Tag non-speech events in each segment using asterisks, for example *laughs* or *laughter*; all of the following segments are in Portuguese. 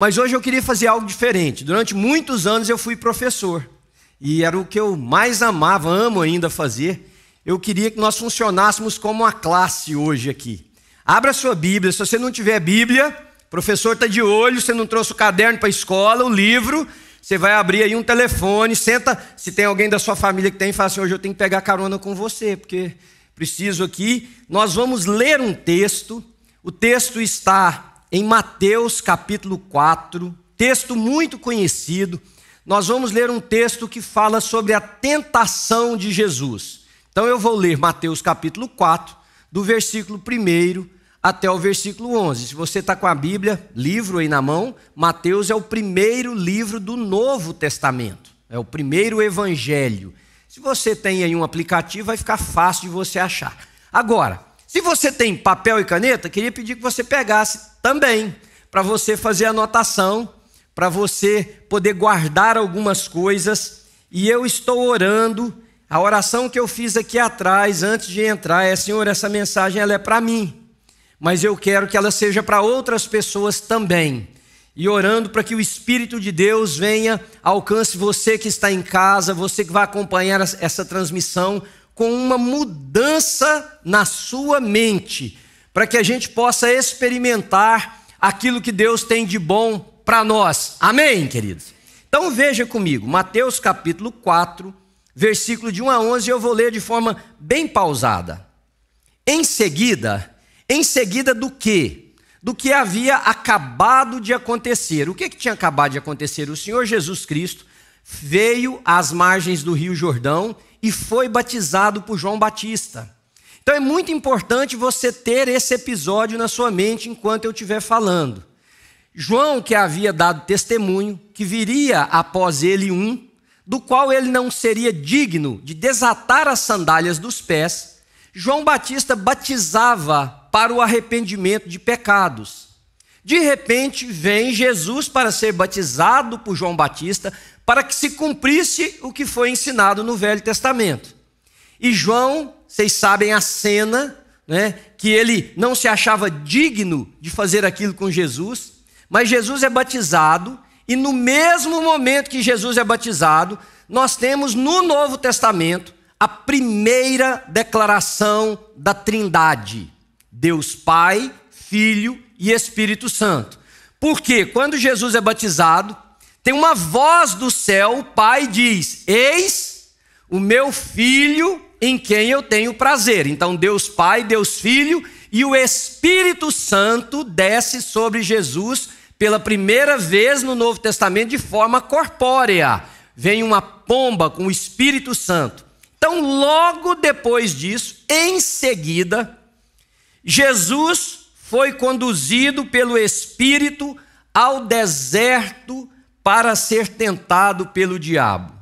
Mas hoje eu queria fazer algo diferente. Durante muitos anos eu fui professor e era o que eu mais amava, amo ainda fazer. Eu queria que nós funcionássemos como uma classe hoje aqui. Abra sua Bíblia, se você não tiver Bíblia, professor está de olho, você não trouxe o caderno para a escola, o livro, você vai abrir aí um telefone, senta, se tem alguém da sua família que tem, fala assim, hoje eu tenho que pegar carona com você, porque preciso aqui. Nós vamos ler um texto, o texto está em Mateus capítulo 4, texto muito conhecido. Nós vamos ler um texto que fala sobre a tentação de Jesus. Então eu vou ler Mateus capítulo 4, do versículo 1 até o versículo 11. Se você está com a Bíblia, livro aí na mão, Mateus é o primeiro livro do Novo Testamento, é o primeiro evangelho. Se você tem aí um aplicativo, vai ficar fácil de você achar. Agora, se você tem papel e caneta, queria pedir que você pegasse também, para você fazer anotação, para você poder guardar algumas coisas. E eu estou orando. A oração que eu fiz aqui atrás, antes de entrar, é: Senhor, essa mensagem ela é para mim, mas eu quero que ela seja para outras pessoas também. E orando para que o Espírito de Deus venha, alcance você que está em casa, você que vai acompanhar essa transmissão, com uma mudança na sua mente para que a gente possa experimentar aquilo que Deus tem de bom para nós. Amém, queridos? Então veja comigo, Mateus capítulo 4, versículo de 1 a 11, eu vou ler de forma bem pausada. Em seguida, em seguida do que? Do que havia acabado de acontecer. O que, que tinha acabado de acontecer? O Senhor Jesus Cristo veio às margens do Rio Jordão e foi batizado por João Batista. Então é muito importante você ter esse episódio na sua mente enquanto eu estiver falando. João, que havia dado testemunho, que viria após ele um, do qual ele não seria digno de desatar as sandálias dos pés, João Batista batizava para o arrependimento de pecados. De repente, vem Jesus para ser batizado por João Batista, para que se cumprisse o que foi ensinado no Velho Testamento. E João vocês sabem a cena, né? Que ele não se achava digno de fazer aquilo com Jesus, mas Jesus é batizado, e no mesmo momento que Jesus é batizado, nós temos no Novo Testamento a primeira declaração da Trindade: Deus Pai, Filho e Espírito Santo. Porque quando Jesus é batizado, tem uma voz do céu, o Pai diz: Eis o meu filho em quem eu tenho prazer. Então, Deus Pai, Deus Filho e o Espírito Santo desce sobre Jesus pela primeira vez no Novo Testamento de forma corpórea. Vem uma pomba com o Espírito Santo. Então, logo depois disso, em seguida, Jesus foi conduzido pelo Espírito ao deserto para ser tentado pelo diabo.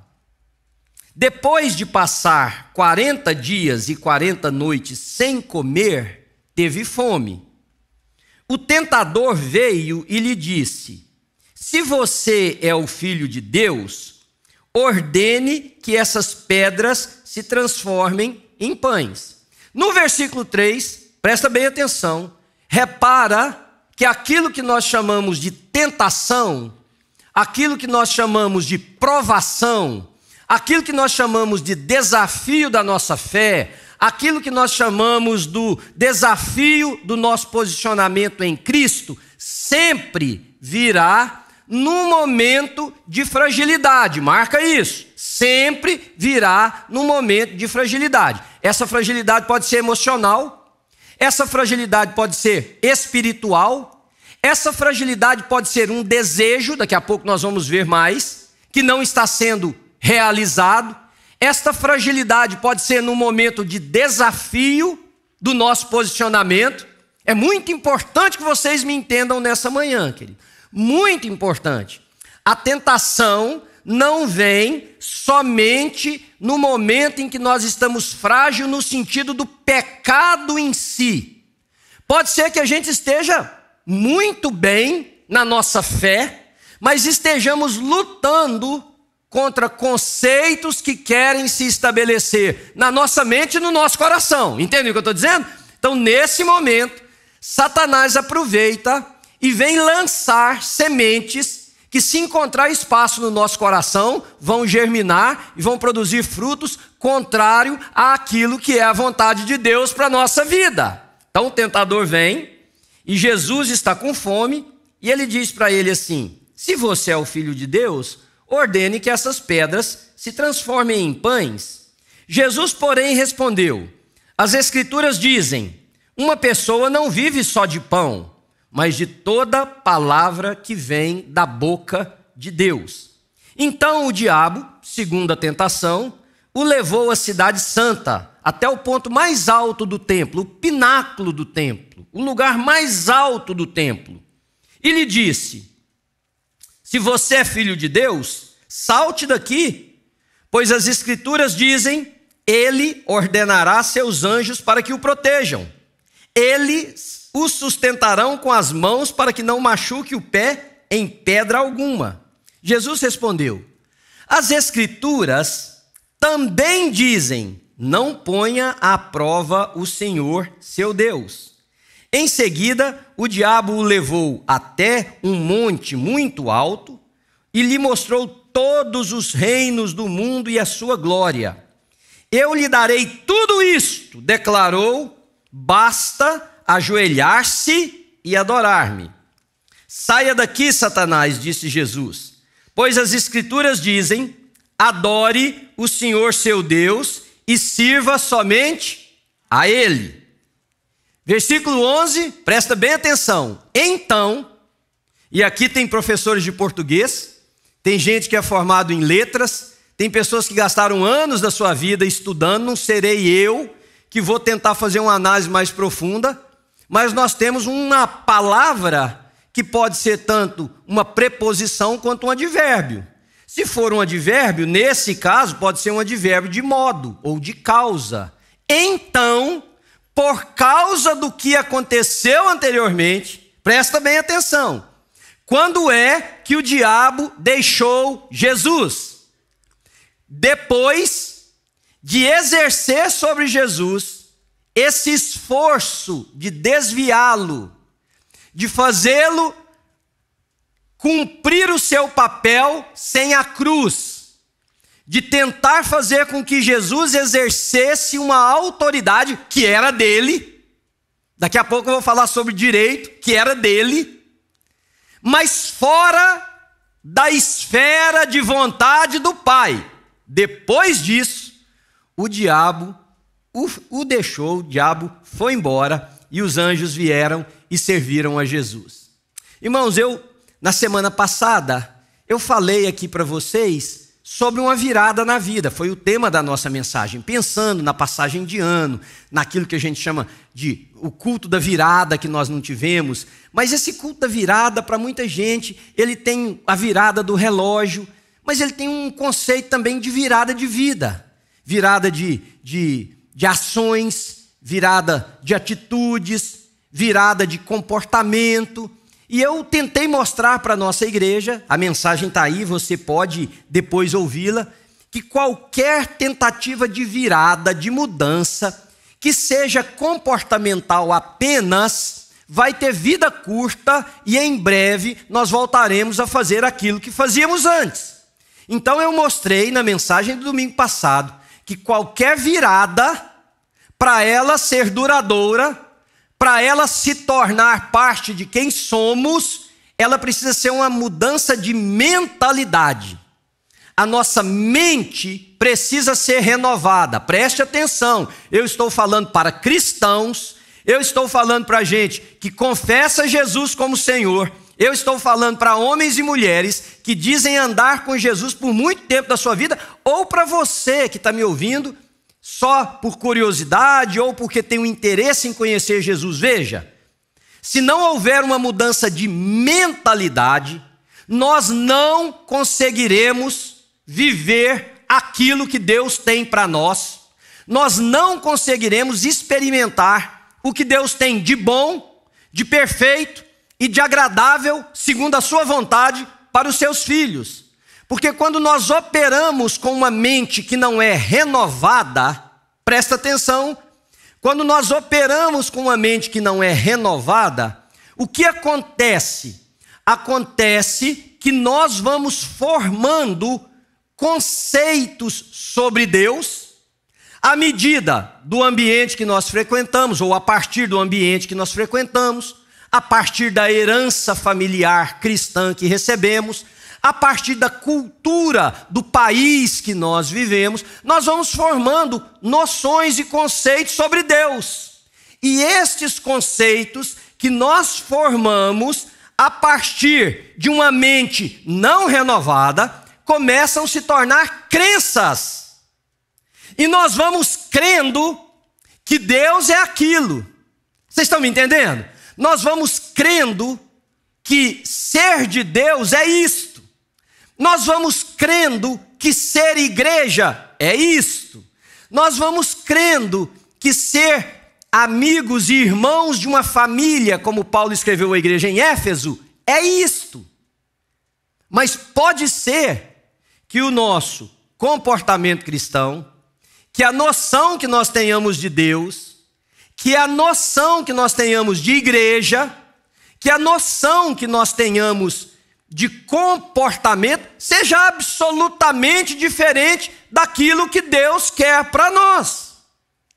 Depois de passar 40 dias e 40 noites sem comer, teve fome. O tentador veio e lhe disse: Se você é o filho de Deus, ordene que essas pedras se transformem em pães. No versículo 3, presta bem atenção, repara que aquilo que nós chamamos de tentação, aquilo que nós chamamos de provação, aquilo que nós chamamos de desafio da nossa fé, aquilo que nós chamamos do desafio do nosso posicionamento em Cristo, sempre virá num momento de fragilidade, marca isso. Sempre virá num momento de fragilidade. Essa fragilidade pode ser emocional, essa fragilidade pode ser espiritual, essa fragilidade pode ser um desejo, daqui a pouco nós vamos ver mais, que não está sendo realizado. Esta fragilidade pode ser num momento de desafio do nosso posicionamento. É muito importante que vocês me entendam nessa manhã, querido. Muito importante. A tentação não vem somente no momento em que nós estamos frágil no sentido do pecado em si. Pode ser que a gente esteja muito bem na nossa fé, mas estejamos lutando contra conceitos que querem se estabelecer na nossa mente e no nosso coração. Entende o que eu estou dizendo? Então, nesse momento, Satanás aproveita e vem lançar sementes que, se encontrar espaço no nosso coração, vão germinar e vão produzir frutos contrário àquilo que é a vontade de Deus para a nossa vida. Então, o tentador vem e Jesus está com fome e ele diz para ele assim: Se você é o filho de Deus ordene que essas pedras se transformem em pães. Jesus, porém, respondeu: As Escrituras dizem: Uma pessoa não vive só de pão, mas de toda palavra que vem da boca de Deus. Então o diabo, segundo a tentação, o levou à Cidade Santa, até o ponto mais alto do templo, o pináculo do templo, o lugar mais alto do templo, e lhe disse: se você é filho de Deus, salte daqui, pois as Escrituras dizem: Ele ordenará seus anjos para que o protejam. Eles o sustentarão com as mãos para que não machuque o pé em pedra alguma. Jesus respondeu: As Escrituras também dizem: Não ponha à prova o Senhor seu Deus. Em seguida, o diabo o levou até um monte muito alto e lhe mostrou todos os reinos do mundo e a sua glória. Eu lhe darei tudo isto, declarou, basta ajoelhar-se e adorar-me. Saia daqui, Satanás, disse Jesus, pois as Escrituras dizem: adore o Senhor seu Deus e sirva somente a Ele. Versículo 11, presta bem atenção. Então, e aqui tem professores de português, tem gente que é formado em letras, tem pessoas que gastaram anos da sua vida estudando, não serei eu que vou tentar fazer uma análise mais profunda, mas nós temos uma palavra que pode ser tanto uma preposição quanto um advérbio. Se for um advérbio, nesse caso, pode ser um advérbio de modo ou de causa. Então, por causa do que aconteceu anteriormente, presta bem atenção. Quando é que o diabo deixou Jesus? Depois de exercer sobre Jesus esse esforço de desviá-lo, de fazê-lo cumprir o seu papel sem a cruz de tentar fazer com que Jesus exercesse uma autoridade que era dele. Daqui a pouco eu vou falar sobre direito, que era dele, mas fora da esfera de vontade do Pai. Depois disso, o diabo o, o deixou, o diabo foi embora e os anjos vieram e serviram a Jesus. Irmãos, eu na semana passada eu falei aqui para vocês sobre uma virada na vida. Foi o tema da nossa mensagem, pensando na passagem de ano, naquilo que a gente chama de o culto da virada que nós não tivemos. Mas esse culto da virada, para muita gente, ele tem a virada do relógio, mas ele tem um conceito também de virada de vida, virada de, de, de ações, virada de atitudes, virada de comportamento, e eu tentei mostrar para a nossa igreja, a mensagem está aí, você pode depois ouvi-la, que qualquer tentativa de virada, de mudança, que seja comportamental apenas, vai ter vida curta e em breve nós voltaremos a fazer aquilo que fazíamos antes. Então eu mostrei na mensagem do domingo passado que qualquer virada, para ela ser duradoura, para ela se tornar parte de quem somos, ela precisa ser uma mudança de mentalidade. A nossa mente precisa ser renovada. Preste atenção, eu estou falando para cristãos, eu estou falando para gente que confessa Jesus como Senhor, eu estou falando para homens e mulheres que dizem andar com Jesus por muito tempo da sua vida, ou para você que está me ouvindo só por curiosidade ou porque tem um interesse em conhecer Jesus. Veja, se não houver uma mudança de mentalidade, nós não conseguiremos viver aquilo que Deus tem para nós, nós não conseguiremos experimentar o que Deus tem de bom, de perfeito e de agradável, segundo a sua vontade, para os seus filhos. Porque quando nós operamos com uma mente que não é renovada, presta atenção, quando nós operamos com uma mente que não é renovada, o que acontece? Acontece que nós vamos formando conceitos sobre Deus à medida do ambiente que nós frequentamos, ou a partir do ambiente que nós frequentamos, a partir da herança familiar cristã que recebemos a partir da cultura do país que nós vivemos, nós vamos formando noções e conceitos sobre Deus. E estes conceitos que nós formamos a partir de uma mente não renovada começam a se tornar crenças. E nós vamos crendo que Deus é aquilo. Vocês estão me entendendo? Nós vamos crendo que ser de Deus é isso. Nós vamos crendo que ser igreja é isto. Nós vamos crendo que ser amigos e irmãos de uma família, como Paulo escreveu à igreja em Éfeso, é isto. Mas pode ser que o nosso comportamento cristão, que a noção que nós tenhamos de Deus, que a noção que nós tenhamos de igreja, que a noção que nós tenhamos de comportamento seja absolutamente diferente daquilo que Deus quer para nós.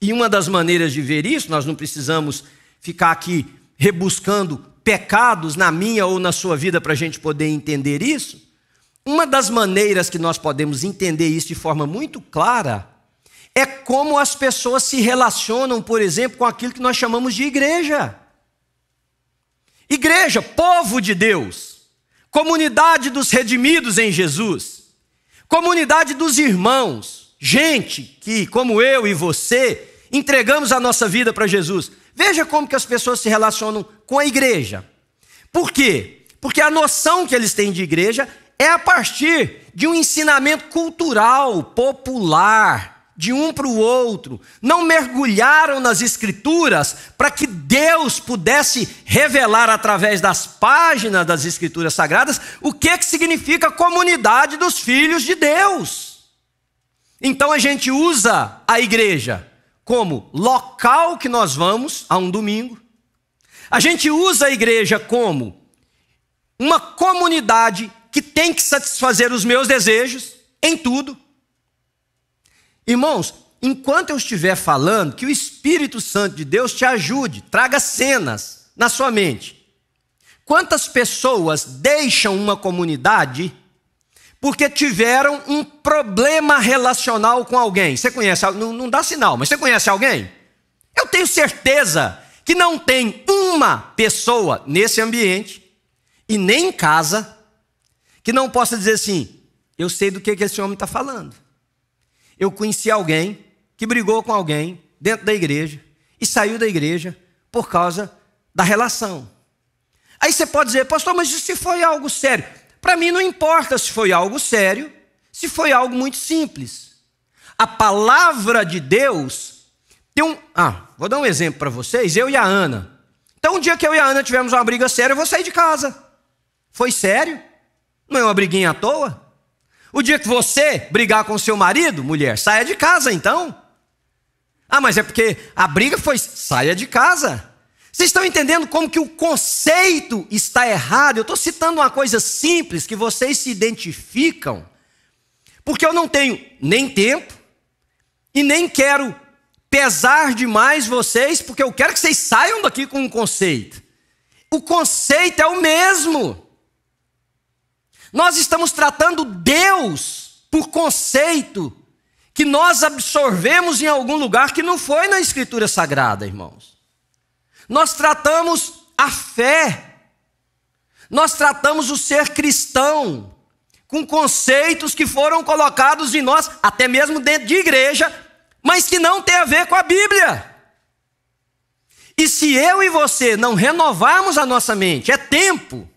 E uma das maneiras de ver isso, nós não precisamos ficar aqui rebuscando pecados na minha ou na sua vida para a gente poder entender isso. Uma das maneiras que nós podemos entender isso de forma muito clara é como as pessoas se relacionam, por exemplo, com aquilo que nós chamamos de igreja. Igreja, povo de Deus comunidade dos redimidos em Jesus, comunidade dos irmãos, gente que, como eu e você, entregamos a nossa vida para Jesus. Veja como que as pessoas se relacionam com a igreja. Por quê? Porque a noção que eles têm de igreja é a partir de um ensinamento cultural, popular, de um para o outro, não mergulharam nas Escrituras para que Deus pudesse revelar através das páginas das Escrituras Sagradas o que, que significa comunidade dos filhos de Deus. Então a gente usa a igreja como local que nós vamos a um domingo, a gente usa a igreja como uma comunidade que tem que satisfazer os meus desejos em tudo. Irmãos, enquanto eu estiver falando, que o Espírito Santo de Deus te ajude, traga cenas na sua mente. Quantas pessoas deixam uma comunidade porque tiveram um problema relacional com alguém? Você conhece, não, não dá sinal, mas você conhece alguém? Eu tenho certeza que não tem uma pessoa nesse ambiente e nem em casa que não possa dizer assim: eu sei do que, que esse homem está falando eu conheci alguém que brigou com alguém dentro da igreja e saiu da igreja por causa da relação. Aí você pode dizer, pastor, mas se foi algo sério? Para mim não importa se foi algo sério, se foi algo muito simples. A palavra de Deus tem um. Ah, vou dar um exemplo para vocês, eu e a Ana. Então, um dia que eu e a Ana tivemos uma briga séria, eu vou sair de casa. Foi sério? Não é uma briguinha à toa? O dia que você brigar com seu marido, mulher, saia de casa então. Ah, mas é porque a briga foi saia de casa. Vocês estão entendendo como que o conceito está errado? Eu estou citando uma coisa simples que vocês se identificam, porque eu não tenho nem tempo e nem quero pesar demais vocês, porque eu quero que vocês saiam daqui com um conceito. O conceito é o mesmo. Nós estamos tratando Deus por conceito que nós absorvemos em algum lugar que não foi na Escritura Sagrada, irmãos. Nós tratamos a fé, nós tratamos o ser cristão com conceitos que foram colocados em nós, até mesmo dentro de igreja, mas que não tem a ver com a Bíblia. E se eu e você não renovarmos a nossa mente, é tempo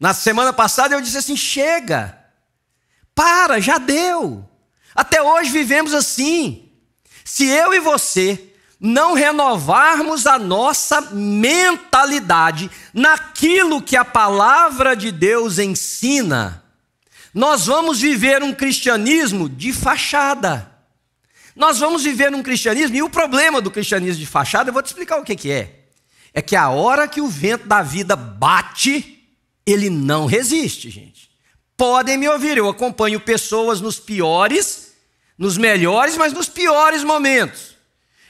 na semana passada eu disse assim: chega, para, já deu. Até hoje vivemos assim. Se eu e você não renovarmos a nossa mentalidade naquilo que a palavra de Deus ensina, nós vamos viver um cristianismo de fachada. Nós vamos viver um cristianismo, e o problema do cristianismo de fachada, eu vou te explicar o que, que é. É que a hora que o vento da vida bate, ele não resiste, gente. Podem me ouvir, eu acompanho pessoas nos piores, nos melhores, mas nos piores momentos.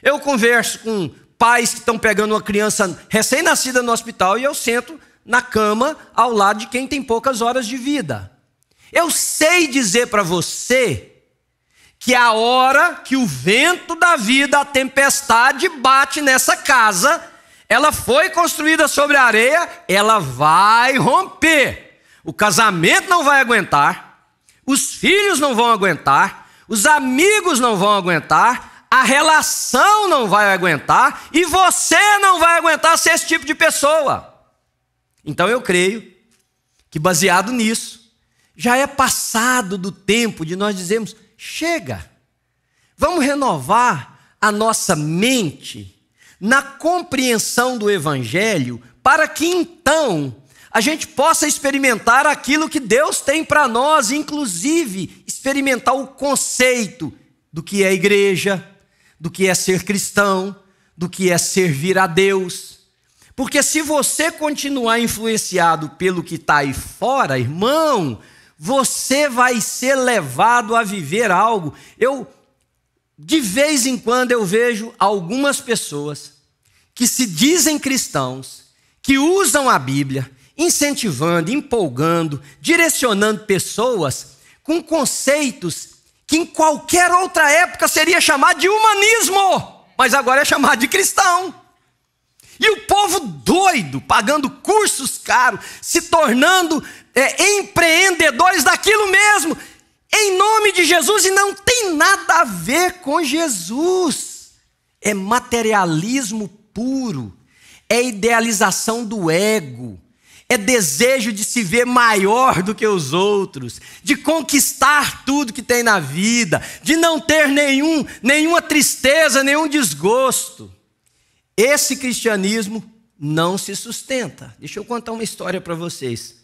Eu converso com pais que estão pegando uma criança recém-nascida no hospital e eu sento na cama ao lado de quem tem poucas horas de vida. Eu sei dizer para você que a hora que o vento da vida, a tempestade bate nessa casa, ela foi construída sobre a areia, ela vai romper. O casamento não vai aguentar, os filhos não vão aguentar, os amigos não vão aguentar, a relação não vai aguentar e você não vai aguentar ser esse tipo de pessoa. Então eu creio que baseado nisso, já é passado do tempo de nós dizermos: chega, vamos renovar a nossa mente na compreensão do Evangelho, para que então a gente possa experimentar aquilo que Deus tem para nós, inclusive experimentar o conceito do que é igreja, do que é ser cristão, do que é servir a Deus. Porque se você continuar influenciado pelo que está aí fora, irmão, você vai ser levado a viver algo. Eu de vez em quando eu vejo algumas pessoas que se dizem cristãos, que usam a Bíblia, incentivando, empolgando, direcionando pessoas com conceitos que em qualquer outra época seria chamado de humanismo, mas agora é chamado de cristão. E o povo doido, pagando cursos caros, se tornando é, empreendedores daquilo mesmo em nome de Jesus e não tem nada a ver com Jesus. É materialismo puro, é idealização do ego, é desejo de se ver maior do que os outros, de conquistar tudo que tem na vida, de não ter nenhum, nenhuma tristeza, nenhum desgosto. Esse cristianismo não se sustenta. Deixa eu contar uma história para vocês.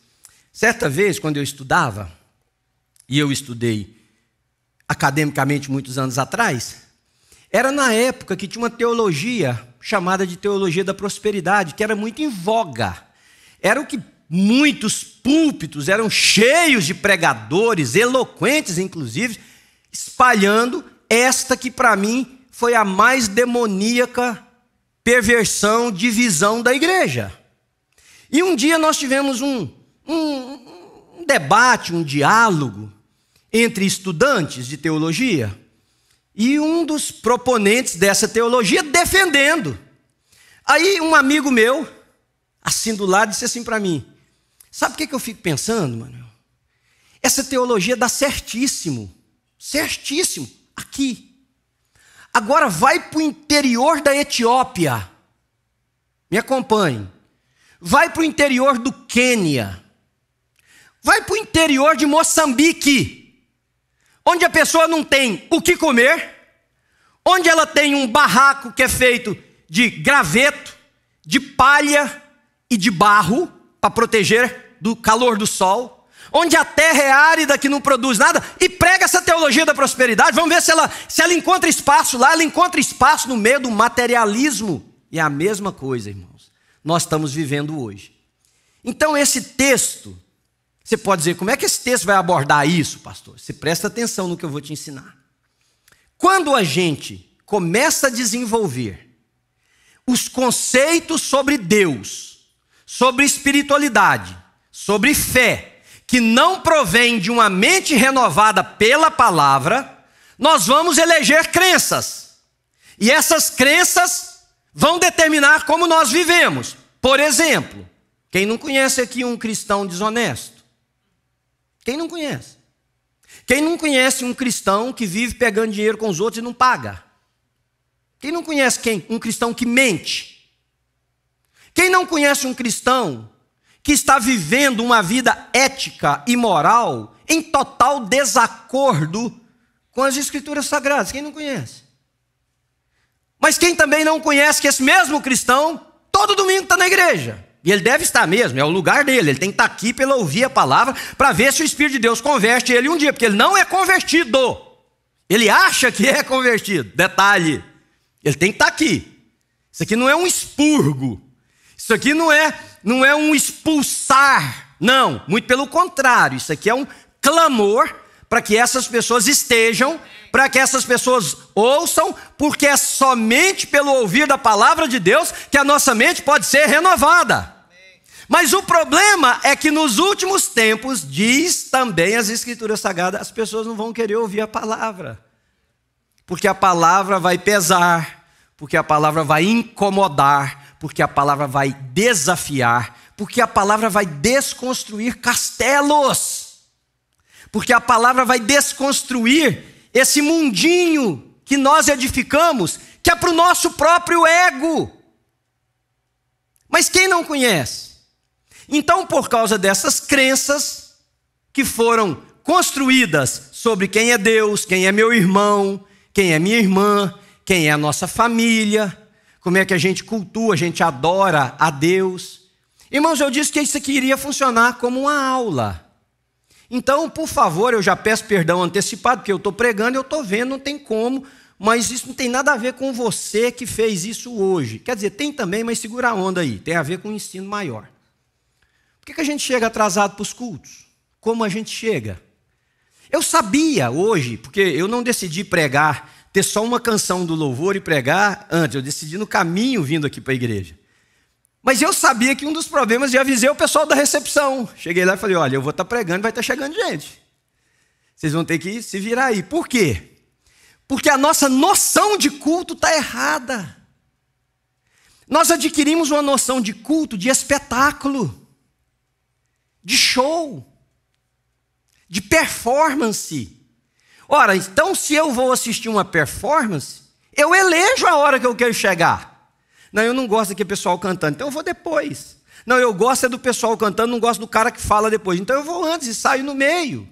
Certa vez, quando eu estudava, e eu estudei academicamente muitos anos atrás, era na época que tinha uma teologia chamada de teologia da prosperidade, que era muito em voga. Era o que muitos púlpitos eram cheios de pregadores, eloquentes inclusive, espalhando esta que para mim foi a mais demoníaca perversão, divisão da igreja. E um dia nós tivemos um, um, um debate, um diálogo, entre estudantes de teologia e um dos proponentes dessa teologia defendendo. Aí um amigo meu, assim do lado, disse assim para mim: Sabe o que, eu fico pensando, Manuel? Essa teologia dá certíssimo, certíssimo, aqui. Agora vai para o interior da Etiópia. Me acompanhe. Vai para o interior do Quênia. Vai para o interior de Moçambique onde a pessoa não tem o que comer, onde ela tem um barraco que é feito de graveto, de palha e de barro para proteger do calor do sol, onde a terra é árida que não produz nada e prega essa teologia da prosperidade. Vamos ver se ela se ela encontra espaço lá, ela encontra espaço no meio do materialismo. E é a mesma coisa, irmãos. Nós estamos vivendo hoje. Então esse texto você pode dizer, como é que esse texto vai abordar isso, pastor? Você presta atenção no que eu vou te ensinar. Quando a gente começa a desenvolver os conceitos sobre Deus, sobre espiritualidade, sobre fé, que não provém de uma mente renovada pela palavra, nós vamos eleger crenças. E essas crenças vão determinar como nós vivemos. Por exemplo, quem não conhece aqui um cristão desonesto? Quem não conhece? Quem não conhece um cristão que vive pegando dinheiro com os outros e não paga? Quem não conhece quem? Um cristão que mente. Quem não conhece um cristão que está vivendo uma vida ética e moral em total desacordo com as escrituras sagradas? Quem não conhece? Mas quem também não conhece que esse mesmo cristão todo domingo está na igreja? E ele deve estar mesmo, é o lugar dele. Ele tem que estar aqui para ouvir a palavra, para ver se o Espírito de Deus converte ele um dia, porque ele não é convertido. Ele acha que é convertido. Detalhe: ele tem que estar aqui. Isso aqui não é um expurgo. Isso aqui não é, não é um expulsar. Não, muito pelo contrário. Isso aqui é um clamor para que essas pessoas estejam, para que essas pessoas ouçam, porque é somente pelo ouvir da palavra de Deus que a nossa mente pode ser renovada. Mas o problema é que nos últimos tempos, diz também as Escrituras Sagradas, as pessoas não vão querer ouvir a palavra. Porque a palavra vai pesar, porque a palavra vai incomodar, porque a palavra vai desafiar, porque a palavra vai desconstruir castelos, porque a palavra vai desconstruir esse mundinho que nós edificamos, que é para o nosso próprio ego. Mas quem não conhece? Então, por causa dessas crenças que foram construídas sobre quem é Deus, quem é meu irmão, quem é minha irmã, quem é a nossa família, como é que a gente cultua, a gente adora a Deus. Irmãos, eu disse que isso aqui iria funcionar como uma aula. Então, por favor, eu já peço perdão antecipado, porque eu estou pregando, eu estou vendo, não tem como, mas isso não tem nada a ver com você que fez isso hoje. Quer dizer, tem também, mas segura a onda aí, tem a ver com o ensino maior. Por que, que a gente chega atrasado para os cultos? Como a gente chega? Eu sabia hoje, porque eu não decidi pregar, ter só uma canção do louvor e pregar antes, eu decidi no caminho vindo aqui para a igreja. Mas eu sabia que um dos problemas, de avisei o pessoal da recepção. Cheguei lá e falei: olha, eu vou estar tá pregando, vai estar tá chegando gente. Vocês vão ter que se virar aí. Por quê? Porque a nossa noção de culto está errada. Nós adquirimos uma noção de culto de espetáculo de show, de performance. Ora, então se eu vou assistir uma performance, eu elejo a hora que eu quero chegar. Não, eu não gosto daquele pessoal cantando, então eu vou depois. Não, eu gosto é do pessoal cantando, não gosto do cara que fala depois. Então eu vou antes e saio no meio.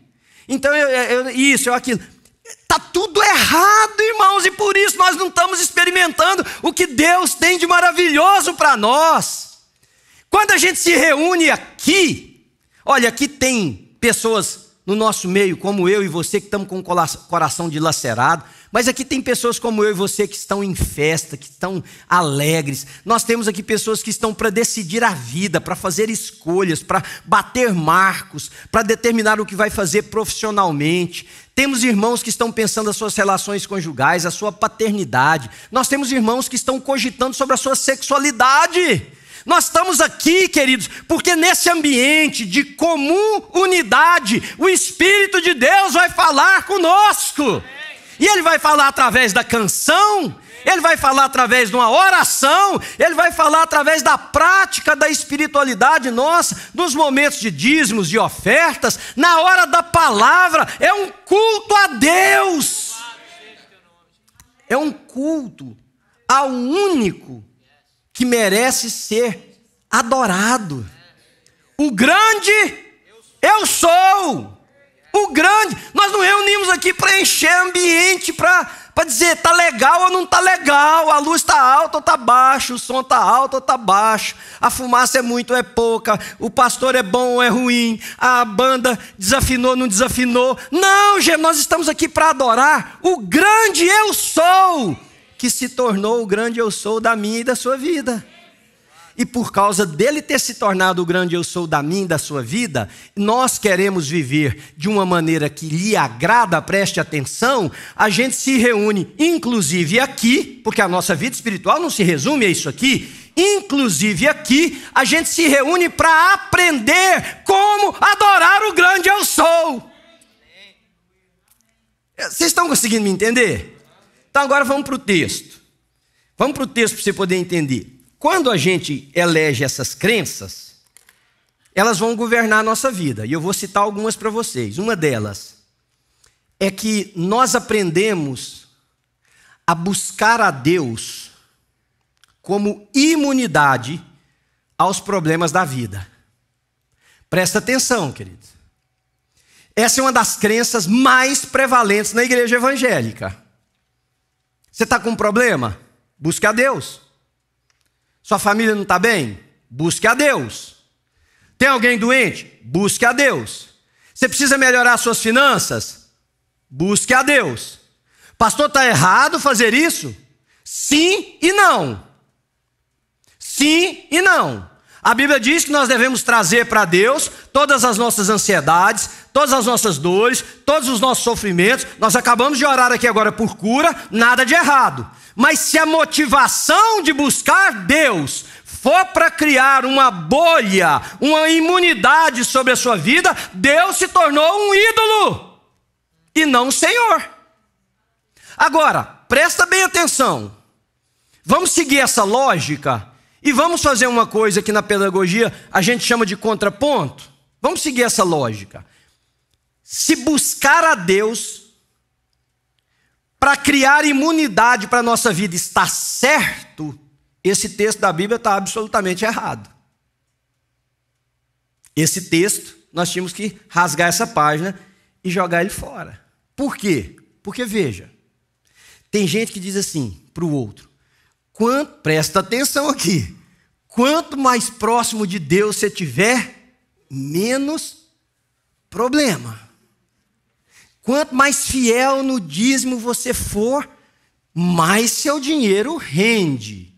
Então, eu, eu, isso, eu aquilo. Está tudo errado, irmãos, e por isso nós não estamos experimentando o que Deus tem de maravilhoso para nós. Quando a gente se reúne aqui, Olha, aqui tem pessoas no nosso meio, como eu e você, que estamos com o coração dilacerado, mas aqui tem pessoas como eu e você que estão em festa, que estão alegres. Nós temos aqui pessoas que estão para decidir a vida, para fazer escolhas, para bater marcos, para determinar o que vai fazer profissionalmente. Temos irmãos que estão pensando as suas relações conjugais, a sua paternidade. Nós temos irmãos que estão cogitando sobre a sua sexualidade. Nós estamos aqui, queridos, porque nesse ambiente de comum unidade, o Espírito de Deus vai falar conosco. E ele vai falar através da canção, ele vai falar através de uma oração, ele vai falar através da prática da espiritualidade nossa, nos momentos de dízimos, de ofertas, na hora da palavra. É um culto a Deus. É um culto ao único que merece ser adorado. O grande eu sou. O grande. Nós não reunimos aqui para encher ambiente, para dizer tá legal ou não tá legal, a luz está alta ou está baixa, o som está alto ou está baixo, a fumaça é muito ou é pouca, o pastor é bom ou é ruim, a banda desafinou ou não desafinou. Não, gente, nós estamos aqui para adorar o grande eu sou que se tornou o grande eu sou da minha e da sua vida. E por causa dele ter se tornado o grande eu sou da minha e da sua vida, nós queremos viver de uma maneira que lhe agrada, preste atenção, a gente se reúne, inclusive aqui, porque a nossa vida espiritual não se resume a isso aqui, inclusive aqui, a gente se reúne para aprender como adorar o grande eu sou. Vocês estão conseguindo me entender? Então agora vamos para o texto. Vamos para o texto para você poder entender. Quando a gente elege essas crenças, elas vão governar a nossa vida. E eu vou citar algumas para vocês. Uma delas é que nós aprendemos a buscar a Deus como imunidade aos problemas da vida. Presta atenção, querido. Essa é uma das crenças mais prevalentes na igreja evangélica. Você está com um problema? Busque a Deus. Sua família não está bem? Busque a Deus. Tem alguém doente? Busque a Deus. Você precisa melhorar suas finanças? Busque a Deus. Pastor, está errado fazer isso? Sim e não. Sim e não. A Bíblia diz que nós devemos trazer para Deus todas as nossas ansiedades, todas as nossas dores, todos os nossos sofrimentos. Nós acabamos de orar aqui agora por cura, nada de errado. Mas se a motivação de buscar Deus for para criar uma bolha, uma imunidade sobre a sua vida, Deus se tornou um ídolo e não um Senhor. Agora, presta bem atenção. Vamos seguir essa lógica e vamos fazer uma coisa que na pedagogia a gente chama de contraponto. Vamos seguir essa lógica se buscar a Deus para criar imunidade para a nossa vida está certo, esse texto da Bíblia está absolutamente errado. Esse texto, nós tínhamos que rasgar essa página e jogar ele fora. Por quê? Porque, veja, tem gente que diz assim para o outro: quanto, presta atenção aqui, quanto mais próximo de Deus você tiver, menos problema. Quanto mais fiel no dízimo você for, mais seu dinheiro rende.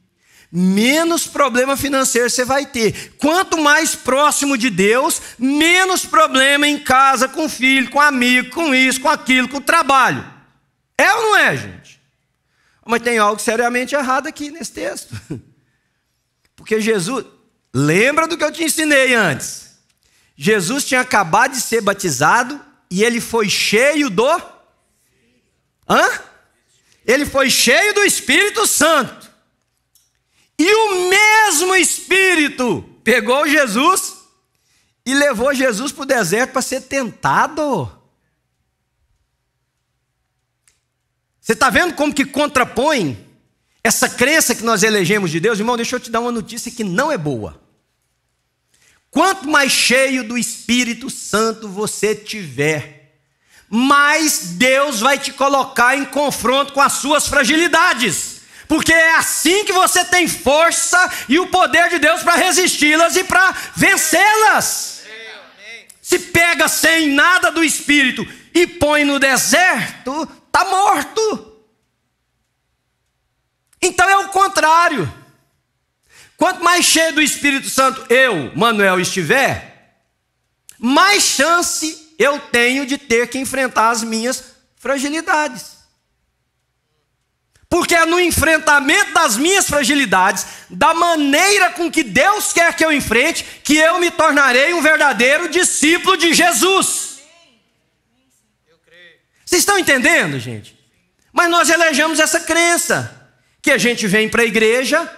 Menos problema financeiro você vai ter. Quanto mais próximo de Deus, menos problema em casa, com filho, com amigo, com isso, com aquilo, com trabalho. É ou não é, gente? Mas tem algo seriamente errado aqui nesse texto. *laughs* Porque Jesus, lembra do que eu te ensinei antes. Jesus tinha acabado de ser batizado e ele foi cheio do. Hã? Ele foi cheio do Espírito Santo. E o mesmo Espírito pegou Jesus e levou Jesus para o deserto para ser tentado. Você está vendo como que contrapõe essa crença que nós elegemos de Deus? Irmão, deixa eu te dar uma notícia que não é boa. Quanto mais cheio do Espírito Santo você tiver, mais Deus vai te colocar em confronto com as suas fragilidades. Porque é assim que você tem força e o poder de Deus para resisti-las e para vencê-las. Se pega sem nada do Espírito e põe no deserto, está morto. Então é o contrário. Quanto mais cheio do Espírito Santo eu, Manuel, estiver, mais chance eu tenho de ter que enfrentar as minhas fragilidades. Porque é no enfrentamento das minhas fragilidades, da maneira com que Deus quer que eu enfrente, que eu me tornarei um verdadeiro discípulo de Jesus. Vocês estão entendendo, gente? Mas nós elejamos essa crença que a gente vem para a igreja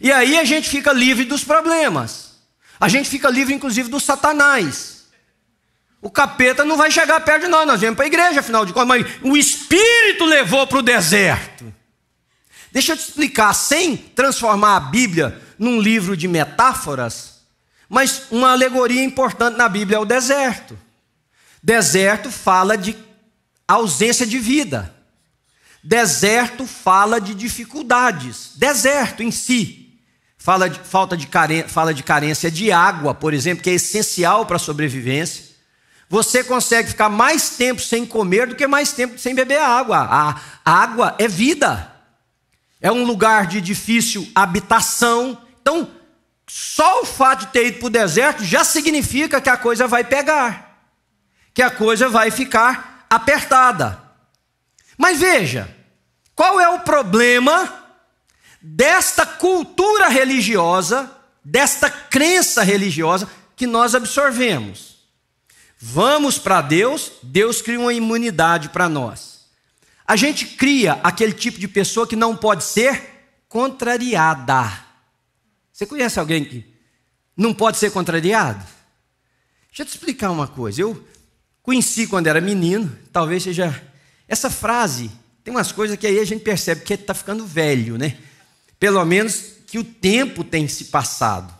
e aí a gente fica livre dos problemas. A gente fica livre, inclusive, do Satanás. O capeta não vai chegar perto de nós, nós viemos para a igreja, afinal de contas, mas o Espírito levou para o deserto. Deixa eu te explicar, sem transformar a Bíblia num livro de metáforas, mas uma alegoria importante na Bíblia é o deserto. Deserto fala de ausência de vida. Deserto fala de dificuldades. Deserto em si fala de, falta de fala de carência de água, por exemplo, que é essencial para a sobrevivência. Você consegue ficar mais tempo sem comer do que mais tempo sem beber água. A água é vida. É um lugar de difícil habitação. Então, só o fato de ter ido para o deserto já significa que a coisa vai pegar, que a coisa vai ficar apertada. Mas veja, qual é o problema desta cultura religiosa, desta crença religiosa que nós absorvemos. Vamos para Deus, Deus cria uma imunidade para nós. A gente cria aquele tipo de pessoa que não pode ser contrariada. Você conhece alguém que não pode ser contrariado? Deixa eu te explicar uma coisa. Eu conheci quando era menino, talvez seja. Essa frase tem umas coisas que aí a gente percebe que está ficando velho, né? Pelo menos que o tempo tem se passado.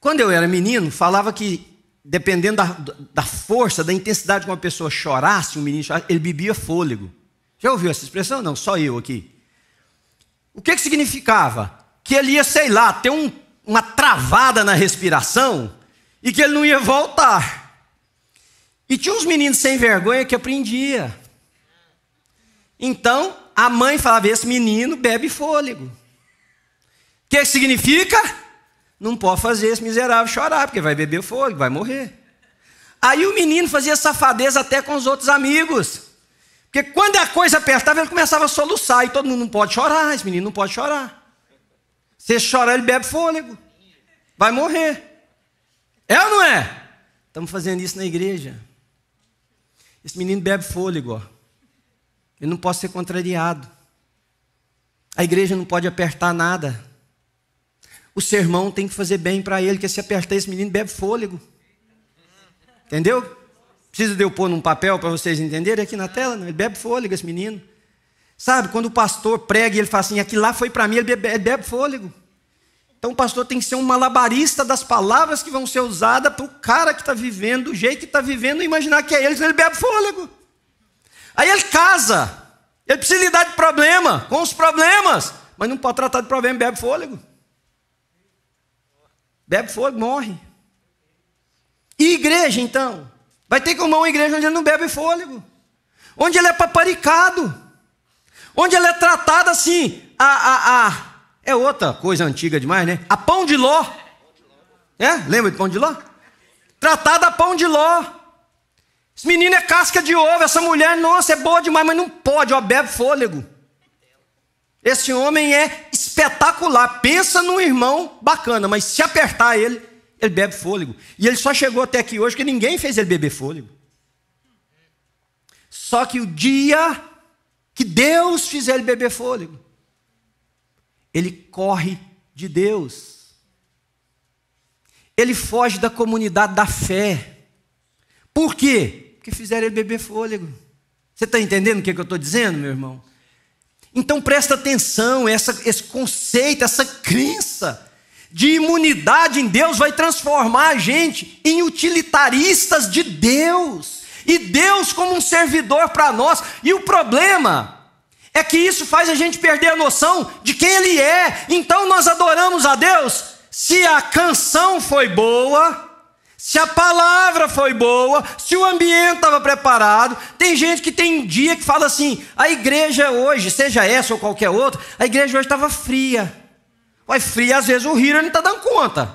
Quando eu era menino, falava que, dependendo da, da força, da intensidade que uma pessoa chorasse, um menino chorasse, ele bebia fôlego. Já ouviu essa expressão? Não, só eu aqui. O que, que significava? Que ele ia, sei lá, ter um, uma travada na respiração e que ele não ia voltar. E tinha uns meninos sem vergonha que aprendia. Então, a mãe falava: esse menino bebe fôlego. O que significa? Não pode fazer esse miserável chorar, porque vai beber fôlego, vai morrer. Aí o menino fazia safadeza até com os outros amigos. Porque quando a coisa apertava, ele começava a soluçar. E todo mundo não pode chorar, esse menino não pode chorar. Se chorar, ele bebe fôlego. Vai morrer. É ou não é? Estamos fazendo isso na igreja. Esse menino bebe fôlego, ó. Eu não posso ser contrariado. A igreja não pode apertar nada. O sermão tem que fazer bem para ele, porque se apertar esse menino bebe fôlego. Entendeu? Precisa de eu pôr num papel para vocês entenderem aqui na tela? Não, ele bebe fôlego, esse menino. Sabe, quando o pastor prega e ele fala assim, aquilo lá foi para mim, ele bebe, ele bebe fôlego. Então o pastor tem que ser um malabarista das palavras que vão ser usadas para o cara que está vivendo, do jeito que está vivendo, imaginar que é ele, ele bebe fôlego. Aí ele casa. Ele precisa lidar de problema, com os problemas, mas não pode tratar de problema, bebe fôlego. Bebe fôlego, morre. E igreja, então? Vai ter que arrumar uma igreja onde ele não bebe fôlego, onde ele é paparicado, onde ele é tratado assim, a, a, a, é outra coisa antiga demais, né? A pão de ló. É? Lembra de pão de ló? Tratado a pão de ló. Esse menino é casca de ovo, essa mulher, nossa, é boa demais, mas não pode, ó, bebe fôlego. Esse homem é espetacular. Pensa num irmão bacana, mas se apertar ele, ele bebe fôlego. E ele só chegou até aqui hoje que ninguém fez ele beber fôlego. Só que o dia que Deus fizer ele beber fôlego, ele corre de Deus. Ele foge da comunidade da fé. Por quê? Porque fizeram ele beber fôlego. Você está entendendo o que, é que eu estou dizendo, meu irmão? Então presta atenção, essa, esse conceito, essa crença de imunidade em Deus vai transformar a gente em utilitaristas de Deus. E Deus como um servidor para nós. E o problema é que isso faz a gente perder a noção de quem Ele é. Então nós adoramos a Deus. Se a canção foi boa, se a palavra foi boa, se o ambiente estava preparado, tem gente que tem dia que fala assim: a igreja hoje, seja essa ou qualquer outra, a igreja hoje estava fria. Vai fria, às vezes o rio não está dando conta.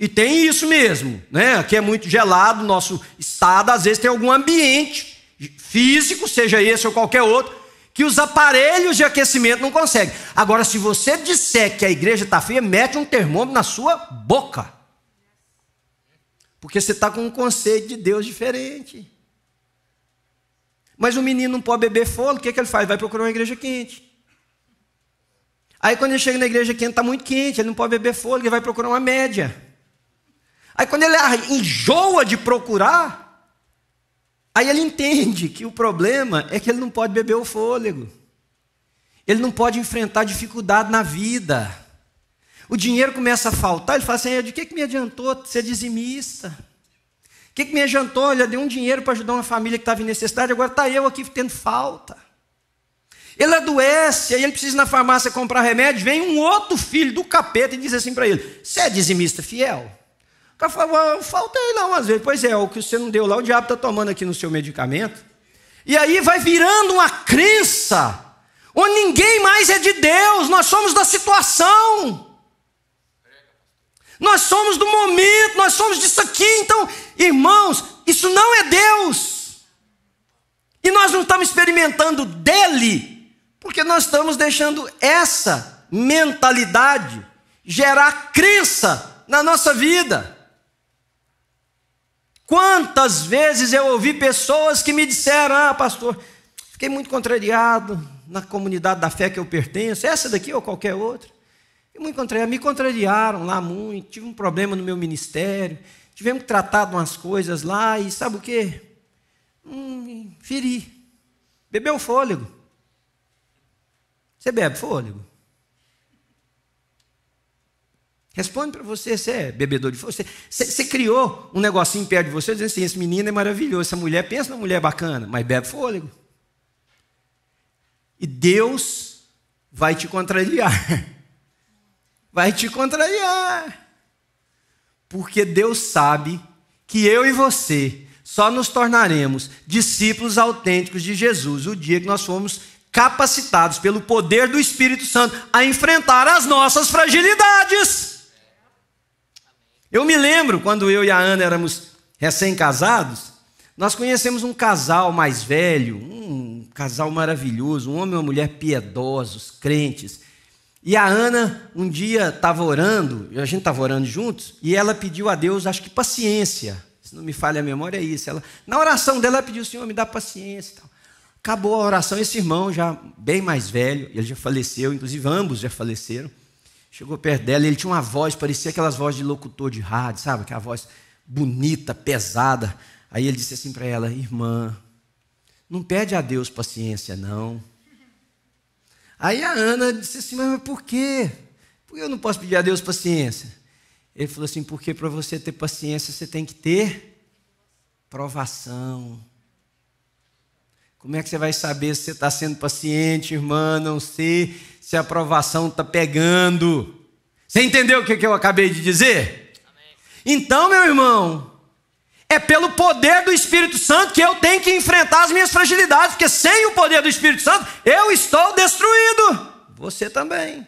E tem isso mesmo, né? Aqui é muito gelado, nosso estado, às vezes tem algum ambiente físico, seja esse ou qualquer outro, que os aparelhos de aquecimento não conseguem. Agora, se você disser que a igreja está fria, mete um termômetro na sua boca. Porque você está com um conceito de Deus diferente. Mas o menino não pode beber fogo, o que, é que ele faz? Vai procurar uma igreja quente. Aí quando ele chega na igreja quente, está muito quente, ele não pode beber fogo, ele vai procurar uma média. Aí quando ele enjoa de procurar, aí ele entende que o problema é que ele não pode beber o fôlego. Ele não pode enfrentar dificuldade na vida o dinheiro começa a faltar, ele fala assim: de que, que me adiantou ser dizimista? O que, que me adiantou? Olha, deu um dinheiro para ajudar uma família que estava em necessidade, agora está eu aqui tendo falta. Ele adoece, aí ele precisa ir na farmácia comprar remédio, vem um outro filho do capeta e diz assim para ele: Você é dizimista fiel? O cara fala, faltei não, às vezes. Pois é, o que você não deu lá, o diabo está tomando aqui no seu medicamento. E aí vai virando uma crença, onde ninguém mais é de Deus, nós somos da situação. Nós somos do momento, nós somos disso aqui. Então, irmãos, isso não é Deus. E nós não estamos experimentando dele, porque nós estamos deixando essa mentalidade gerar crença na nossa vida. Quantas vezes eu ouvi pessoas que me disseram: Ah, pastor, fiquei muito contrariado na comunidade da fé que eu pertenço, essa daqui ou qualquer outra. Me, encontrei, me contrariaram lá muito, tive um problema no meu ministério, tivemos que tratar de umas coisas lá e sabe o quê? Hum, feri. Bebeu fôlego. Você bebe fôlego? Responde para você, você é bebedor de fôlego? Você, você, você, criou um negocinho perto de você, dizendo assim, esse menino é maravilhoso, essa mulher, pensa numa mulher bacana, mas bebe fôlego. E Deus vai te contrariar. *laughs* vai te contrariar. Porque Deus sabe que eu e você só nos tornaremos discípulos autênticos de Jesus o dia que nós formos capacitados pelo poder do Espírito Santo a enfrentar as nossas fragilidades. Eu me lembro quando eu e a Ana éramos recém-casados, nós conhecemos um casal mais velho, um casal maravilhoso, um homem e uma mulher piedosos, crentes, e a Ana um dia estava orando, a gente estava orando juntos, e ela pediu a Deus, acho que paciência. Se não me falha a memória, é isso. Ela, na oração dela, ela pediu, Senhor, me dá paciência. Tal. Acabou a oração, esse irmão, já bem mais velho, ele já faleceu, inclusive ambos já faleceram. Chegou perto dela, ele tinha uma voz, parecia aquelas vozes de locutor de rádio, sabe? Aquela voz bonita, pesada. Aí ele disse assim para ela: Irmã, não pede a Deus paciência, não. Aí a Ana disse assim: Mas por quê? Por que eu não posso pedir a Deus paciência? Ele falou assim: Porque para você ter paciência, você tem que ter provação. Como é que você vai saber se você está sendo paciente, irmã? Não sei se a provação está pegando. Você entendeu o que eu acabei de dizer? Amém. Então, meu irmão, é pelo poder do Espírito Santo que eu tenho que enfrentar as minhas fragilidades, porque sem o poder do Espírito Santo eu estou destruído. Você também.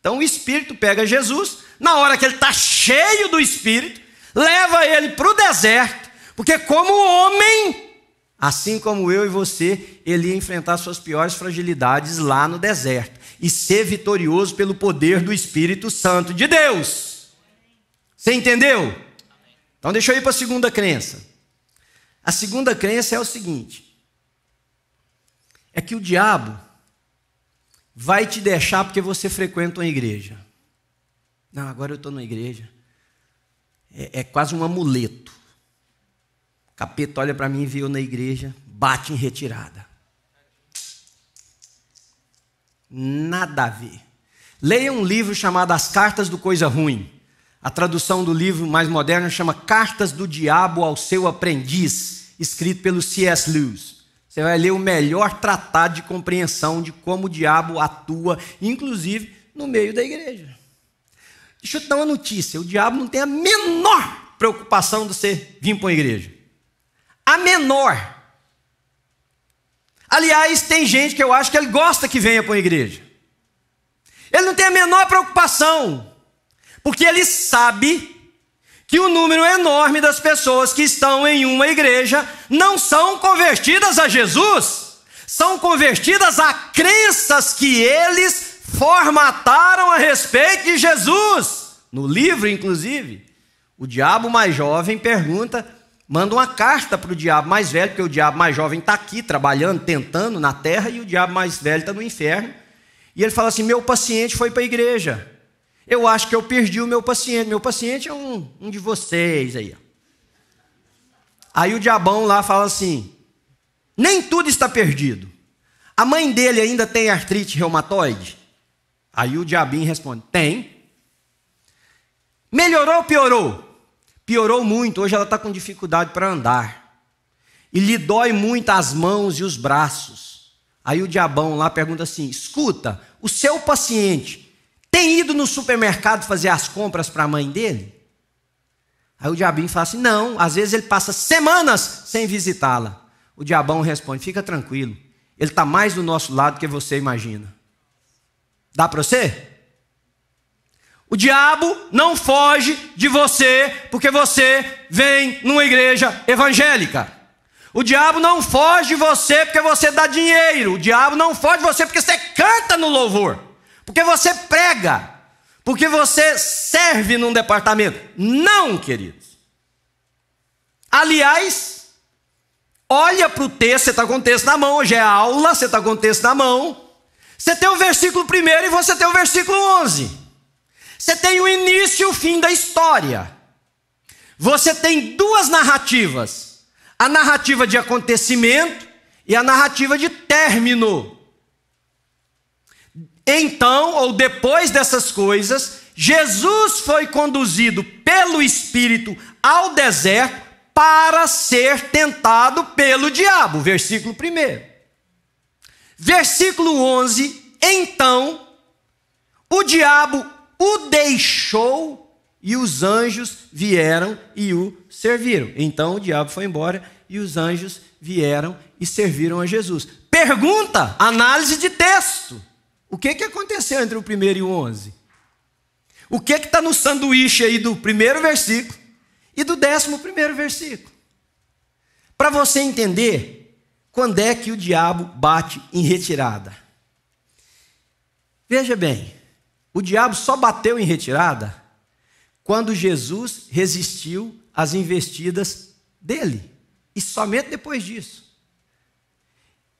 Então o Espírito pega Jesus, na hora que ele está cheio do Espírito, leva ele para o deserto, porque como homem, assim como eu e você, ele ia enfrentar suas piores fragilidades lá no deserto e ser vitorioso pelo poder do Espírito Santo de Deus. Você entendeu? Então deixa eu ir para a segunda crença. A segunda crença é o seguinte: é que o diabo vai te deixar porque você frequenta uma igreja. Não, agora eu estou na igreja. É, é, quase um amuleto. O capeta olha para mim e vê na igreja, bate em retirada. Nada a ver. Leia um livro chamado As Cartas do Coisa Ruim. A tradução do livro mais moderno chama Cartas do Diabo ao Seu Aprendiz, escrito pelo C.S. Lewis. Você vai ler o melhor tratado de compreensão de como o diabo atua, inclusive no meio da igreja. Deixa eu te dar uma notícia: o diabo não tem a menor preocupação de você vir para uma igreja. A menor. Aliás, tem gente que eu acho que ele gosta que venha para uma igreja. Ele não tem a menor preocupação porque ele sabe que o número enorme das pessoas que estão em uma igreja não são convertidas a Jesus, são convertidas a crenças que eles formataram a respeito de Jesus. No livro, inclusive, o diabo mais jovem pergunta, manda uma carta para o diabo mais velho, porque o diabo mais jovem está aqui trabalhando, tentando na terra, e o diabo mais velho está no inferno. E ele fala assim: Meu paciente foi para a igreja, eu acho que eu perdi o meu paciente. Meu paciente é um, um de vocês aí. Aí o diabão lá fala assim: nem tudo está perdido. A mãe dele ainda tem artrite reumatoide? Aí o diabinho responde: tem. Melhorou ou piorou? Piorou muito. Hoje ela está com dificuldade para andar. E lhe dói muito as mãos e os braços. Aí o diabão lá pergunta assim: escuta, o seu paciente tem ido no supermercado fazer as compras para a mãe dele? Aí o diabinho fala assim: não, às vezes ele passa semanas sem visitá-la. O diabão responde: fica tranquilo, ele está mais do nosso lado que você imagina. Dá para você? O diabo não foge de você porque você vem numa igreja evangélica. O diabo não foge de você porque você dá dinheiro. O diabo não foge de você porque você canta no louvor porque você prega, porque você serve num departamento. Não, queridos. Aliás, olha para o texto, você está com o texto na mão, hoje é aula, você está com o texto na mão. Você tem o versículo primeiro e você tem o versículo 11. Você tem o início e o fim da história. Você tem duas narrativas: a narrativa de acontecimento e a narrativa de término. Então, ou depois dessas coisas, Jesus foi conduzido pelo Espírito ao deserto para ser tentado pelo diabo. Versículo 1. Versículo 11. Então, o diabo o deixou e os anjos vieram e o serviram. Então o diabo foi embora e os anjos vieram e serviram a Jesus. Pergunta, análise de texto. O que, que aconteceu entre o primeiro e o onze? O que está no sanduíche aí do primeiro versículo e do décimo primeiro versículo? Para você entender quando é que o diabo bate em retirada. Veja bem, o diabo só bateu em retirada quando Jesus resistiu às investidas dele. E somente depois disso.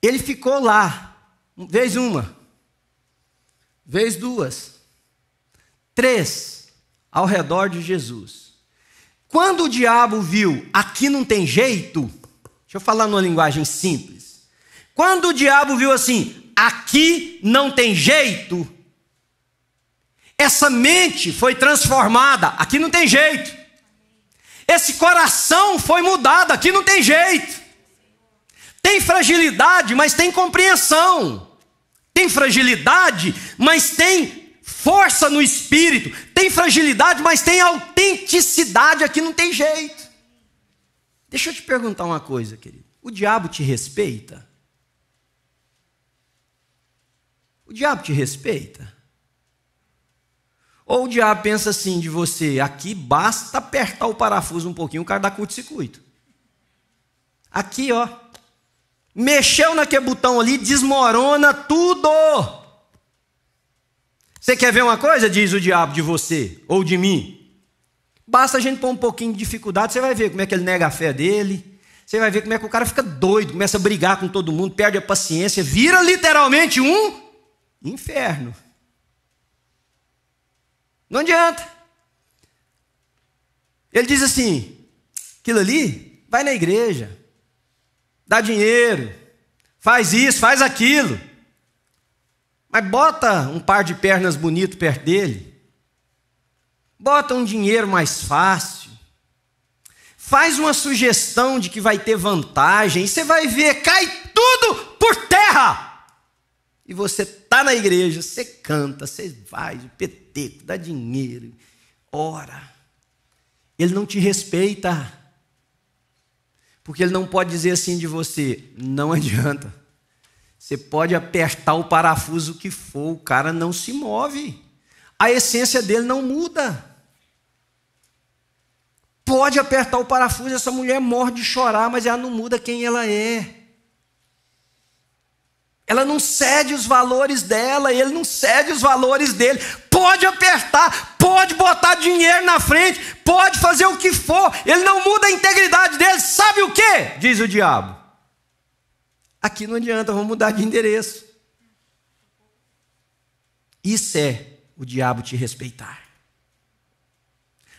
Ele ficou lá, vez uma, vez duas, três, ao redor de Jesus. Quando o diabo viu, aqui não tem jeito, deixa eu falar numa linguagem simples. Quando o diabo viu assim, aqui não tem jeito, essa mente foi transformada, aqui não tem jeito. Esse coração foi mudado, aqui não tem jeito. Tem fragilidade, mas tem compreensão tem fragilidade, mas tem força no espírito, tem fragilidade, mas tem autenticidade, aqui não tem jeito. Deixa eu te perguntar uma coisa, querido. O diabo te respeita? O diabo te respeita? Ou o diabo pensa assim de você, aqui basta apertar o parafuso um pouquinho, o cara dá curto-circuito. Aqui, ó, Mexeu naquele botão ali, desmorona tudo. Você quer ver uma coisa? Diz o diabo de você ou de mim. Basta a gente pôr um pouquinho de dificuldade, você vai ver como é que ele nega a fé dele. Você vai ver como é que o cara fica doido, começa a brigar com todo mundo, perde a paciência, vira literalmente um inferno. Não adianta. Ele diz assim: aquilo ali, vai na igreja, dá dinheiro, faz isso, faz aquilo. Mas bota um par de pernas bonito perto dele. Bota um dinheiro mais fácil. Faz uma sugestão de que vai ter vantagem. E você vai ver, cai tudo por terra. E você tá na igreja, você canta, você vai, o peteco, dá dinheiro, ora. Ele não te respeita. Porque ele não pode dizer assim de você, não adianta. Você pode apertar o parafuso que for, o cara não se move. A essência dele não muda. Pode apertar o parafuso, essa mulher morre de chorar, mas ela não muda quem ela é. Ela não cede os valores dela, ele não cede os valores dele pode apertar, pode botar dinheiro na frente, pode fazer o que for, ele não muda a integridade dele, sabe o que? Diz o diabo. Aqui não adianta, vamos mudar de endereço. Isso é o diabo te respeitar.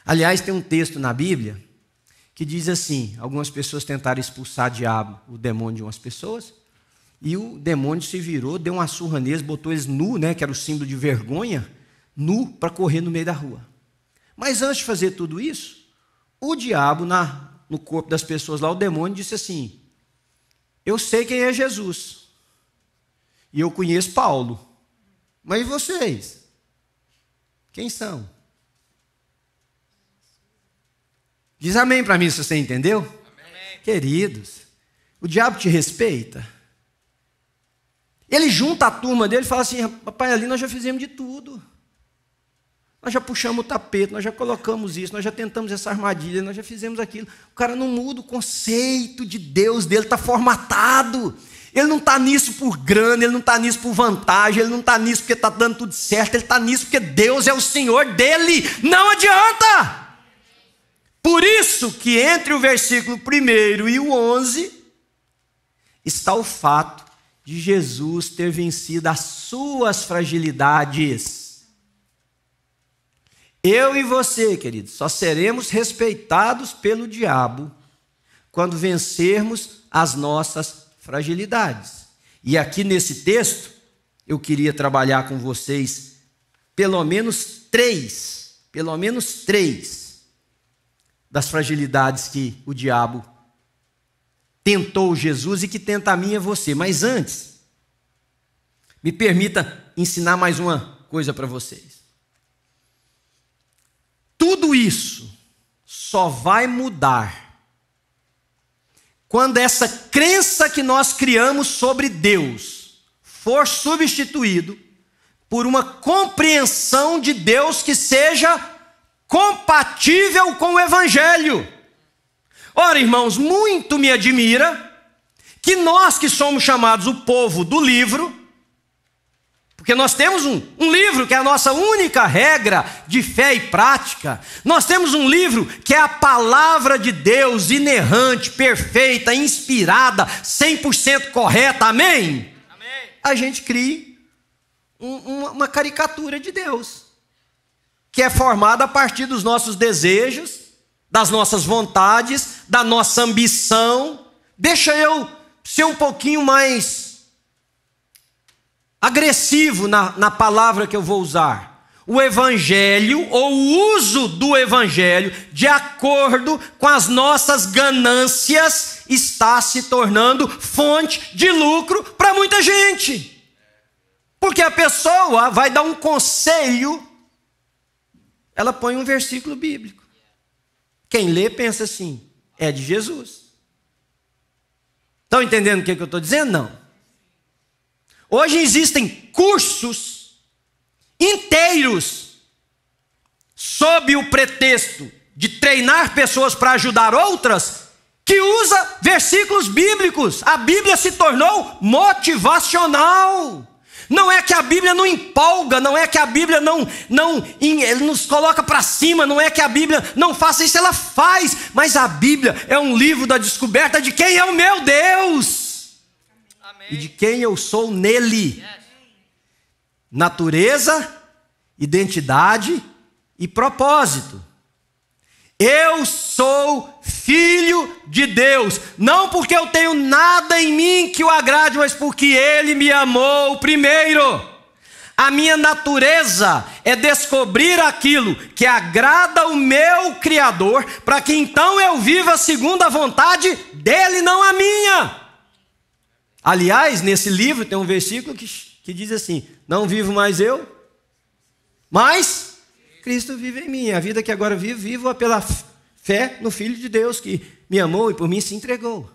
Aliás, tem um texto na Bíblia que diz assim: algumas pessoas tentaram expulsar o diabo, o demônio de umas pessoas, e o demônio se virou, deu uma surra neles, botou eles nu, né, que era o símbolo de vergonha, nu para correr no meio da rua. Mas antes de fazer tudo isso, o diabo, na, no corpo das pessoas lá, o demônio disse assim: Eu sei quem é Jesus. E eu conheço Paulo. Mas e vocês? Quem são? Diz amém para mim se você entendeu. Amém. Queridos, o diabo te respeita. Ele junta a turma dele e fala assim: papai ali nós já fizemos de tudo. Nós já puxamos o tapete, nós já colocamos isso, nós já tentamos essa armadilha, nós já fizemos aquilo. O cara não muda o conceito de Deus dele, está formatado. Ele não está nisso por grana, ele não está nisso por vantagem, ele não está nisso porque está dando tudo certo, ele está nisso porque Deus é o Senhor dele. Não adianta! Por isso que entre o versículo 1 e o 11 está o fato de Jesus ter vencido as suas fragilidades. Eu e você, queridos, só seremos respeitados pelo diabo quando vencermos as nossas fragilidades. E aqui nesse texto, eu queria trabalhar com vocês pelo menos três, pelo menos três das fragilidades que o diabo tentou Jesus e que tenta a mim e você. Mas antes, me permita ensinar mais uma coisa para vocês. Tudo isso só vai mudar quando essa crença que nós criamos sobre Deus for substituído por uma compreensão de Deus que seja compatível com o evangelho. Ora, irmãos, muito me admira que nós que somos chamados o povo do livro, porque nós temos um, um, livro que é a nossa única regra de fé e prática. Nós temos um livro que é a palavra de Deus, inerrante, perfeita, inspirada, 100% correta. Amém? Amém. A gente cria um, uma, uma caricatura de Deus, que é formada a partir dos nossos desejos, das nossas vontades, da nossa ambição. Deixa eu ser um pouquinho mais agressivo na, na palavra que eu vou usar o evangelho ou o uso do evangelho de acordo com as nossas ganâncias está se tornando fonte de lucro para muita gente. Porque a pessoa vai dar um conselho, ela põe um versículo bíblico. Quem lê pensa assim: é de Jesus. Estão entendendo o que, eu estou dizendo? Não. Hoje existem cursos inteiros sob o pretexto de treinar pessoas para ajudar outras que usa versículos bíblicos. A Bíblia se tornou motivacional. Não é que a Bíblia não empolga, não é que a Bíblia não, não nos coloca para cima, não é que a Bíblia não faça isso, ela faz, mas a Bíblia é um livro da descoberta de quem é o meu Deus e de quem eu sou nele. Natureza, identidade e propósito. Eu sou filho de Deus, não porque eu tenho nada em mim que o agrade, mas porque ele me amou primeiro. A minha natureza é descobrir aquilo que agrada o meu Criador, para que então eu viva segundo a vontade dele, não a minha. Aliás, nesse livro tem um versículo que, que diz assim: Não vivo mais eu, mas Cristo vive em mim. A vida que agora vivo, vivo é pela fé no Filho de Deus que me amou e por mim se entregou.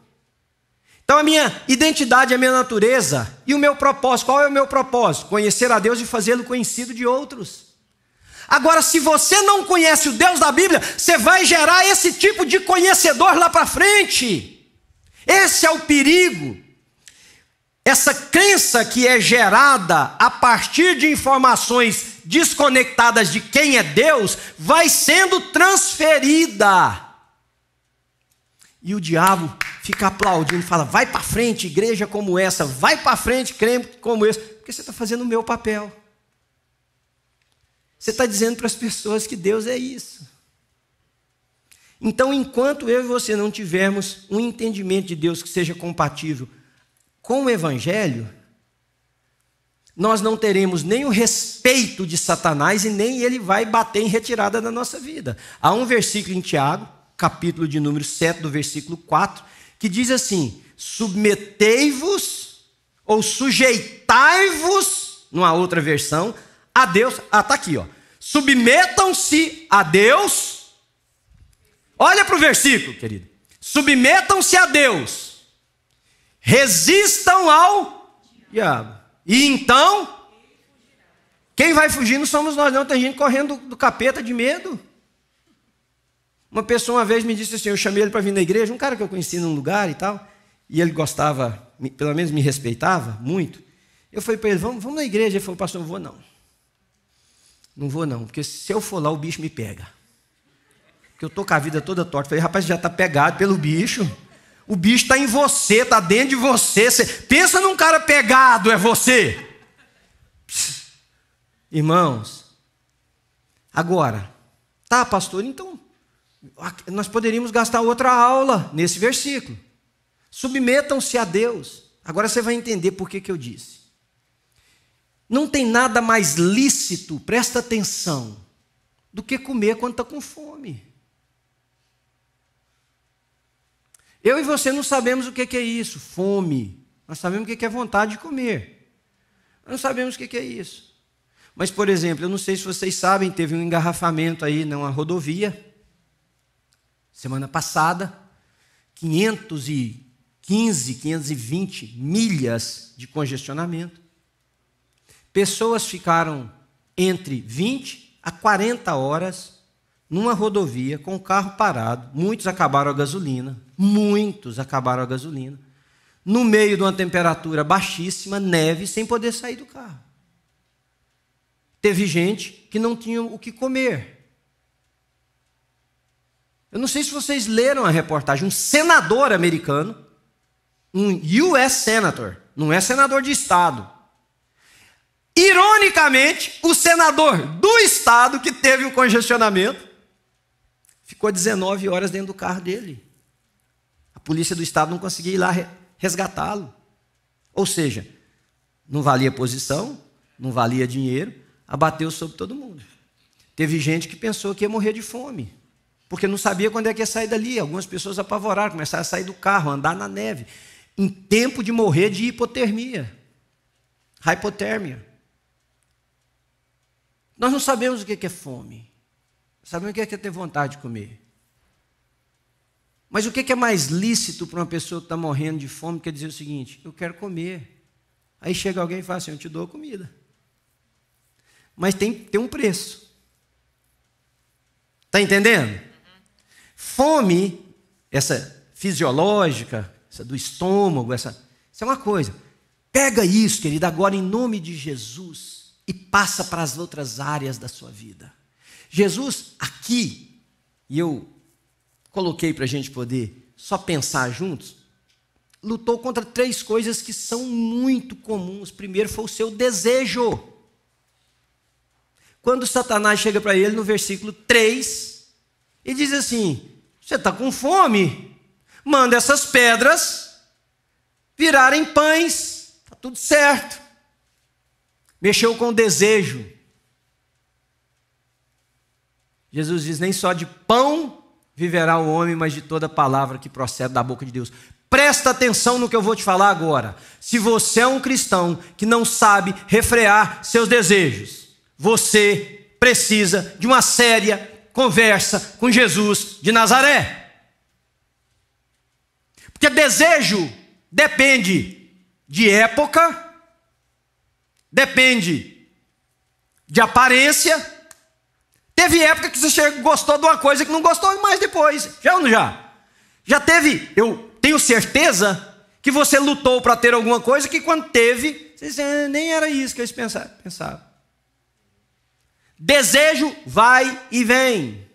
Então, a minha identidade, a minha natureza e o meu propósito. Qual é o meu propósito? Conhecer a Deus e fazê-lo conhecido de outros. Agora, se você não conhece o Deus da Bíblia, você vai gerar esse tipo de conhecedor lá para frente. Esse é o perigo. Essa crença que é gerada a partir de informações desconectadas de quem é Deus vai sendo transferida. E o diabo fica aplaudindo, fala: vai para frente, igreja como essa, vai para frente, crente como esse, porque você está fazendo o meu papel. Você está dizendo para as pessoas que Deus é isso. Então, enquanto eu e você não tivermos um entendimento de Deus que seja compatível com o Evangelho, nós não teremos nem o respeito de Satanás e nem ele vai bater em retirada da nossa vida. Há um versículo em Tiago, capítulo de número 7, do versículo 4, que diz assim: submetei-vos ou sujeitai-vos, numa outra versão, a Deus. Ah, está aqui, ó. Submetam-se a Deus. Olha para o versículo, querido. Submetam-se a Deus Resistam ao diabo. E então, quem vai fugir não somos nós, não. Tem gente correndo do capeta de medo. Uma pessoa uma vez me disse assim: eu chamei ele para vir na igreja, um cara que eu conheci num lugar e tal, e ele gostava, pelo menos me respeitava muito. Eu falei para ele: vamos, vamos na igreja. Ele falou: pastor, não vou não. Não vou não, porque se eu for lá, o bicho me pega. Porque eu estou com a vida toda torta. falei: rapaz, já está pegado pelo bicho. O bicho está em você, está dentro de você. você. Pensa num cara pegado, é você. irmãos, agora, tá, pastor, então nós poderíamos gastar outra aula nesse versículo. Submetam-se a Deus. Agora você vai entender por que, que eu disse. Não tem nada mais lícito, presta atenção, do que comer quando está com fome. Eu e você não sabemos o que é isso, fome. Nós sabemos o que é vontade de comer. Nós não sabemos o que é isso. Mas, por exemplo, eu não sei se vocês sabem, teve um engarrafamento aí numa rodovia, semana passada, 515, 520 milhas de congestionamento. Pessoas ficaram entre 20 a 40 horas numa rodovia com o carro parado. Muitos acabaram a gasolina, muitos acabaram a gasolina. No meio de uma temperatura baixíssima, neve, sem poder sair do carro. Teve gente que não tinha o que comer. Eu não sei se vocês leram a reportagem. Um senador americano, um US senator, não é senador de estado. Ironicamente, o senador do estado que teve o congestionamento Ficou 19 horas dentro do carro dele. A polícia do estado não conseguia ir lá resgatá-lo. Ou seja, não valia posição, não valia dinheiro, abateu sobre todo mundo. Teve gente que pensou que ia morrer de fome, porque não sabia quando é que ia sair dali. Algumas pessoas apavoraram, começaram a sair do carro, andar na neve, em tempo de morrer de hipotermia, hipotérmia. Nós não sabemos o que é, é fome. Sabe o que é ter vontade de comer? Mas o que é mais lícito para uma pessoa que está morrendo de fome? Quer é dizer o seguinte: eu quero comer. Aí chega alguém e fala assim: eu te dou comida. Mas tem, tem um preço. Está entendendo? Fome, essa fisiológica, essa do estômago, essa, isso é uma coisa. Pega isso, querido, agora em nome de Jesus e passa para as outras áreas da sua vida. Jesus, aqui, e eu coloquei para a gente poder só pensar juntos, lutou contra três coisas que são muito comuns. Primeiro foi o seu desejo. Quando Satanás chega para ele no versículo 3 e diz assim: Você está com fome? Manda essas pedras virarem pães, está tudo certo. Mexeu com o desejo. Jesus diz: nem só de pão viverá o homem, mas de toda palavra que procede da boca de Deus. Presta atenção no que eu vou te falar agora. Se você é um cristão que não sabe refrear seus desejos, você precisa de uma séria conversa com Jesus de Nazaré. Porque desejo depende de época, depende de aparência teve época que você gostou de uma coisa que não gostou mais depois. Já ou não já? Já teve, eu tenho certeza, que você lutou para ter alguma coisa que quando teve, você disse, ah, nem era isso que eu pensava. Desejo vai e vem.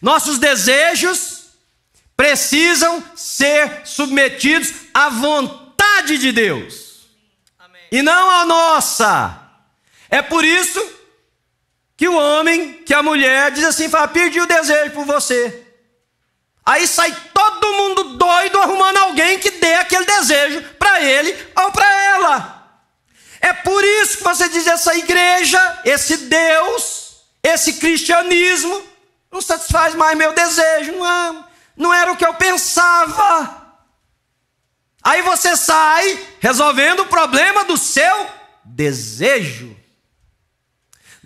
Nossos desejos precisam ser submetidos à vontade de Deus. Amém. E não à nossa. É por isso que o homem, que a mulher, diz assim: fala, perdi o desejo por você. Aí sai todo mundo doido arrumando alguém que dê aquele desejo para ele ou para ela. É por isso que você diz: essa igreja, esse Deus, esse cristianismo, não satisfaz mais meu desejo, não, é, não era o que eu pensava. Aí você sai resolvendo o problema do seu desejo.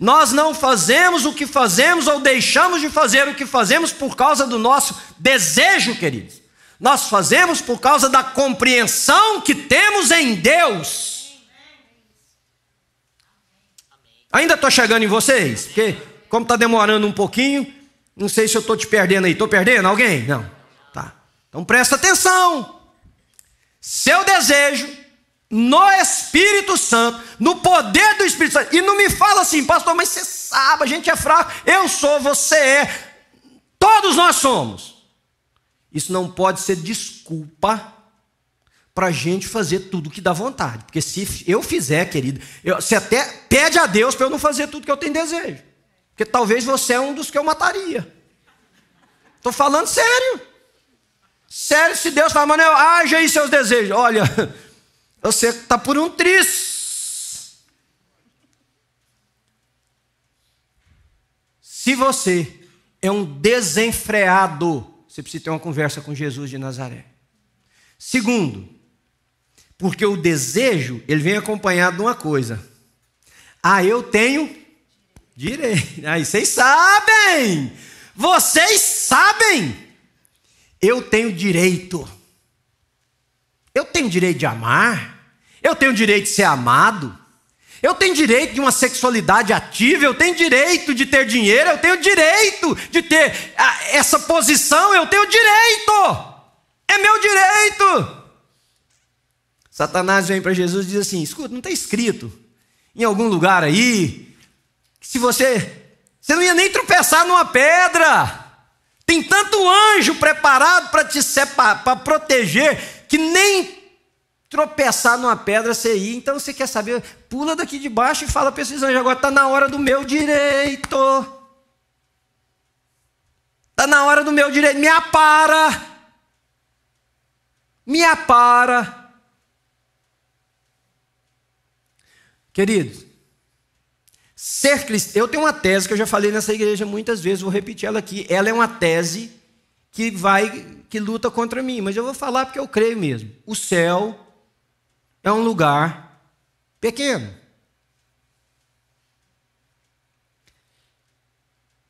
Nós não fazemos o que fazemos ou deixamos de fazer o que fazemos por causa do nosso desejo, queridos. Nós fazemos por causa da compreensão que temos em Deus. Ainda estou chegando em vocês, porque como está demorando um pouquinho, não sei se eu estou te perdendo aí. Estou perdendo alguém? Não. Tá. Então presta atenção. Seu desejo no Espírito Santo, no poder do Espírito Santo. E não me fala assim, pastor, mas você sabe, a gente é fraco. Eu sou, você é. Todos nós somos. Isso não pode ser desculpa para a gente fazer tudo que dá vontade. Porque se eu fizer, querido, eu, você até pede a Deus para eu não fazer tudo que eu tenho desejo. Porque talvez você é um dos que eu mataria. Estou falando sério. Sério, se Deus falar, Manoel, haja aí seus desejos. Olha, *laughs* Eu sei que está por um triz. Se você é um desenfreado, você precisa ter uma conversa com Jesus de Nazaré. Segundo, porque o desejo, ele vem acompanhado de uma coisa. Ah, eu tenho direito. Aí ah, vocês sabem! Vocês sabem! Eu tenho direito. Eu tenho direito de amar. Eu tenho direito de ser amado. Eu tenho direito de uma sexualidade ativa, eu tenho direito de ter dinheiro, eu tenho direito de ter ah, essa posição, eu tenho direito. É meu direito. Satanás vem para Jesus e diz assim: escuta, não está escrito em algum lugar aí que se você. Você não ia nem tropeçar numa pedra. Tem tanto anjo preparado para te separar, para proteger, que nem tropeçar numa pedra, você ir. Então você quer saber? Pula daqui de baixo e fala para esses anjos: agora está na hora do meu direito. Está na hora do meu direito. Me apara. Me apara. Queridos, ser cristão. Eu tenho uma tese que eu já falei nessa igreja muitas vezes, vou repetir ela aqui. Ela é uma tese que vai que luta contra mim, mas eu vou falar porque eu creio mesmo. O céu é um lugar pequeno.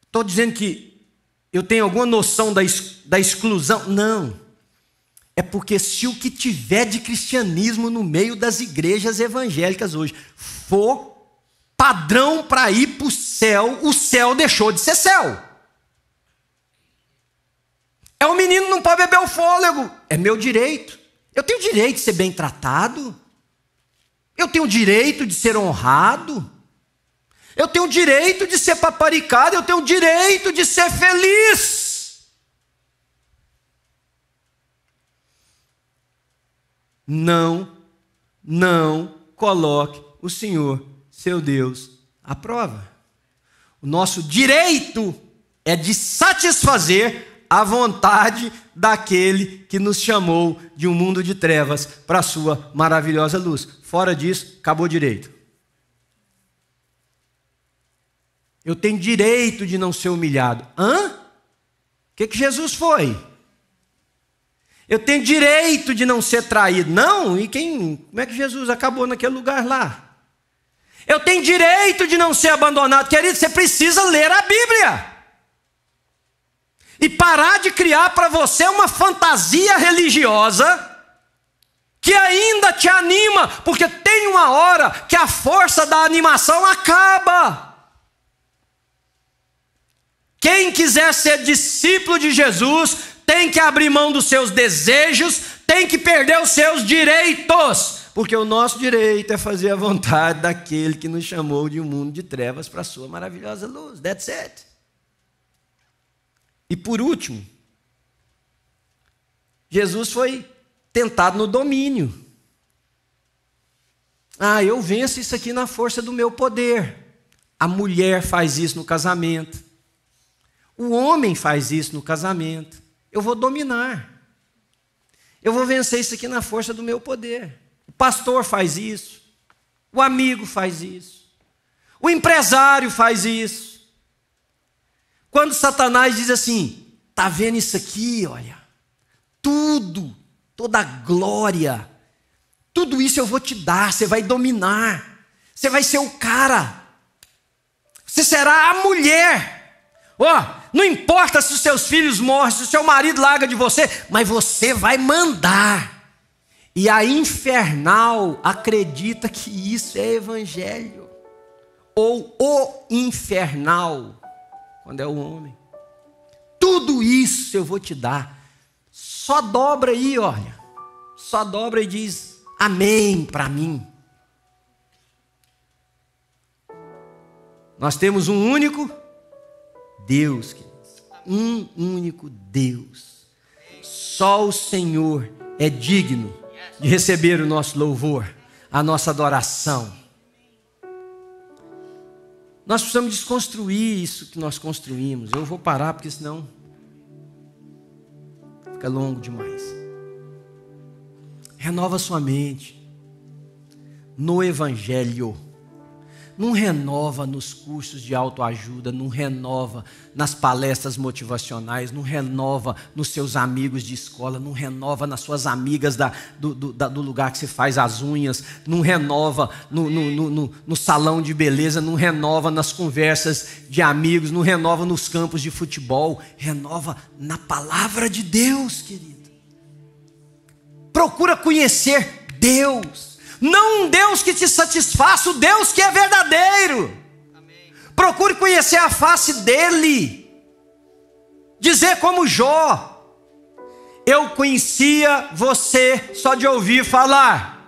Estou dizendo que eu tenho alguma noção da, da exclusão? Não. É porque se o que tiver de cristianismo no meio das igrejas evangélicas hoje for padrão para ir para o céu, o céu deixou de ser céu. É o menino não pode beber o fôlego, é meu direito. Eu tenho direito de ser bem tratado. Eu tenho o direito de ser honrado. Eu tenho o direito de ser paparicado. Eu tenho o direito de ser feliz. Não, não coloque o Senhor, seu Deus, à prova. O nosso direito é de satisfazer a vontade daquele que nos chamou de um mundo de trevas para a sua maravilhosa luz. Fora disso, acabou direito. Eu tenho direito de não ser humilhado. Hã? O que, que Jesus foi? Eu tenho direito de não ser traído. Não? E quem? Como é que Jesus acabou naquele lugar lá? Eu tenho direito de não ser abandonado. Querido, você precisa ler a Bíblia. E parar de criar para você uma fantasia religiosa que ainda te anima, porque tem uma hora que a força da animação acaba. Quem quiser ser discípulo de Jesus, tem que abrir mão dos seus desejos, tem que perder os seus direitos, porque o nosso direito é fazer a vontade daquele que nos chamou de um mundo de trevas para a sua maravilhosa luz. That's it. E por último, Jesus foi tentado no domínio. Ah, eu venço isso aqui na força do meu poder. A mulher faz isso no casamento. O homem faz isso no casamento. Eu vou dominar. Eu vou vencer isso aqui na força do meu poder. O pastor faz isso. O amigo faz isso. O empresário faz isso. Quando Satanás diz assim: "Tá vendo isso aqui, olha? Tudo toda a glória. Tudo isso eu vou te dar, você vai dominar, você vai ser o cara, você será a mulher. Ó, oh, não importa se os seus filhos morrem, se o seu marido larga de você, mas você vai mandar. E a infernal acredita que isso é evangelho. Ou o infernal, quando é o homem. Tudo isso eu vou te dar só dobra aí, olha. Só dobra e diz amém para mim. Nós temos um único Deus, queridos. Um único Deus. Só o Senhor é digno de receber o nosso louvor, a nossa adoração. Nós precisamos desconstruir isso que nós construímos. Eu vou parar, porque senão fica longo demais. Renova sua mente no Evangelho não renova nos cursos de autoajuda, não renova nas palestras motivacionais, não renova nos seus amigos de escola, não renova nas suas amigas da, do, do, da, do lugar que você faz as unhas, não renova no, no, no, no salão de beleza, não renova nas conversas de amigos, não renova nos campos de futebol, renova na palavra de Deus, querido. Procura conhecer Deus. Não um Deus que te satisfaça, o Deus que é verdadeiro. Amém. Procure conhecer a face dele. Dizer como Jó: Eu conhecia você só de ouvir falar.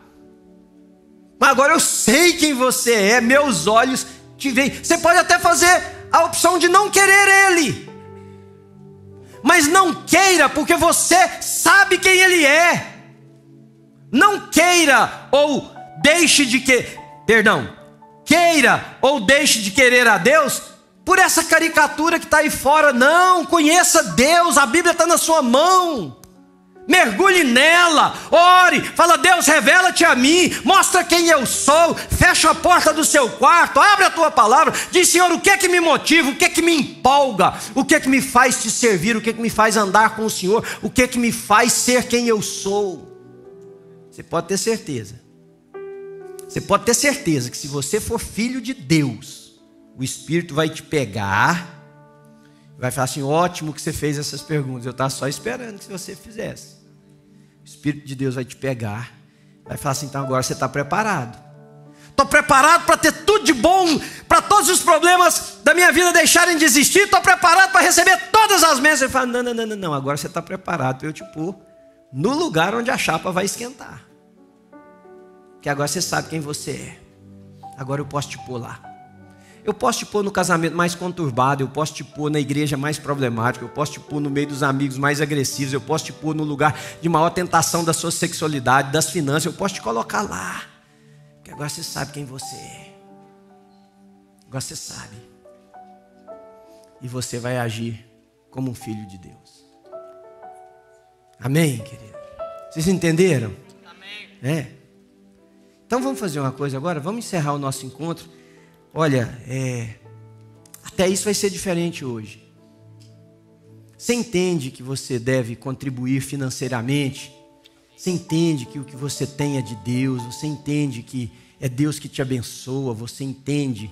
Mas agora eu sei quem você é, meus olhos te veem. Você pode até fazer a opção de não querer ele. Mas não queira, porque você sabe quem ele é. Não queira ou deixe de que, perdão, queira ou deixe de querer a Deus por essa caricatura que está aí fora. Não, conheça Deus, a Bíblia está na sua mão. Mergulhe nela, ore, fala: Deus, revela-te a mim, mostra quem eu sou, fecha a porta do seu quarto, abre a tua palavra, diz: Senhor, o que é que me motiva, o que é que me empolga, o que é que me faz te servir, o que é que me faz andar com o Senhor, o que é que me faz ser quem eu sou. Você pode ter certeza. Você pode ter certeza que se você for filho de Deus, o Espírito vai te pegar, vai falar assim: ótimo que você fez essas perguntas, eu estava só esperando que você fizesse. O Espírito de Deus vai te pegar, vai falar assim: então agora você está preparado. Estou preparado para ter tudo de bom, para todos os problemas da minha vida deixarem de existir. Estou preparado para receber todas as mesas. Ele fala: não, não, não, não, agora você está preparado para eu te pôr no lugar onde a chapa vai esquentar. Que agora você sabe quem você é. Agora eu posso te pôr lá. Eu posso te pôr no casamento mais conturbado, eu posso te pôr na igreja mais problemática, eu posso te pôr no meio dos amigos mais agressivos, eu posso te pôr no lugar de maior tentação da sua sexualidade, das finanças, eu posso te colocar lá. Que agora você sabe quem você é. Agora você sabe. E você vai agir como um filho de Deus. Amém, querido? Vocês entenderam? Amém. É. Então vamos fazer uma coisa agora, vamos encerrar o nosso encontro. Olha, é, até isso vai ser diferente hoje. Você entende que você deve contribuir financeiramente? Você entende que o que você tem é de Deus? Você entende que é Deus que te abençoa? Você entende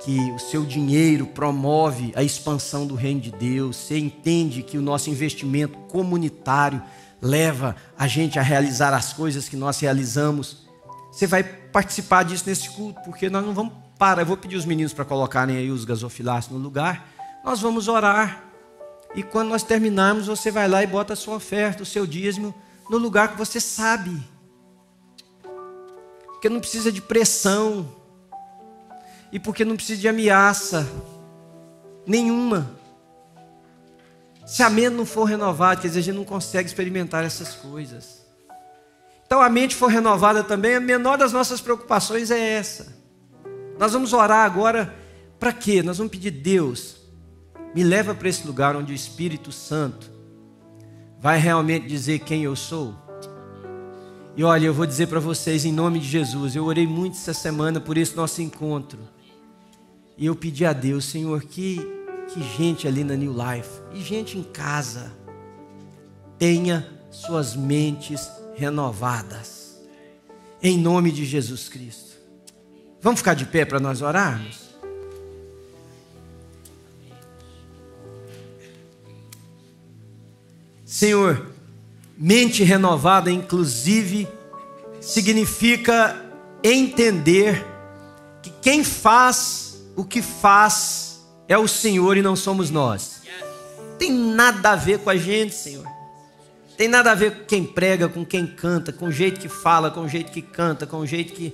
que o seu dinheiro promove a expansão do reino de Deus, você entende que o nosso investimento comunitário leva a gente a realizar as coisas que nós realizamos. Você vai participar disso nesse culto, porque nós não vamos parar. Eu vou pedir os meninos para colocarem aí os gasofiláceos no lugar. Nós vamos orar. E quando nós terminarmos, você vai lá e bota a sua oferta, o seu dízimo, no lugar que você sabe. Porque não precisa de pressão, e porque não precisa de ameaça nenhuma. Se a mente não for renovada, quer dizer, a gente não consegue experimentar essas coisas. Então a mente for renovada também, a menor das nossas preocupações é essa. Nós vamos orar agora para quê? Nós vamos pedir Deus, me leva para esse lugar onde o Espírito Santo vai realmente dizer quem eu sou. E olha, eu vou dizer para vocês em nome de Jesus, eu orei muito essa semana por esse nosso encontro. E eu pedi a Deus, Senhor, que, que gente ali na New Life e gente em casa tenha suas mentes renovadas. Em nome de Jesus Cristo. Vamos ficar de pé para nós orarmos? Senhor, mente renovada, inclusive, significa entender que quem faz o que faz é o Senhor e não somos nós. Tem nada a ver com a gente, Senhor. Tem nada a ver com quem prega, com quem canta, com o jeito que fala, com o jeito que canta, com o jeito que.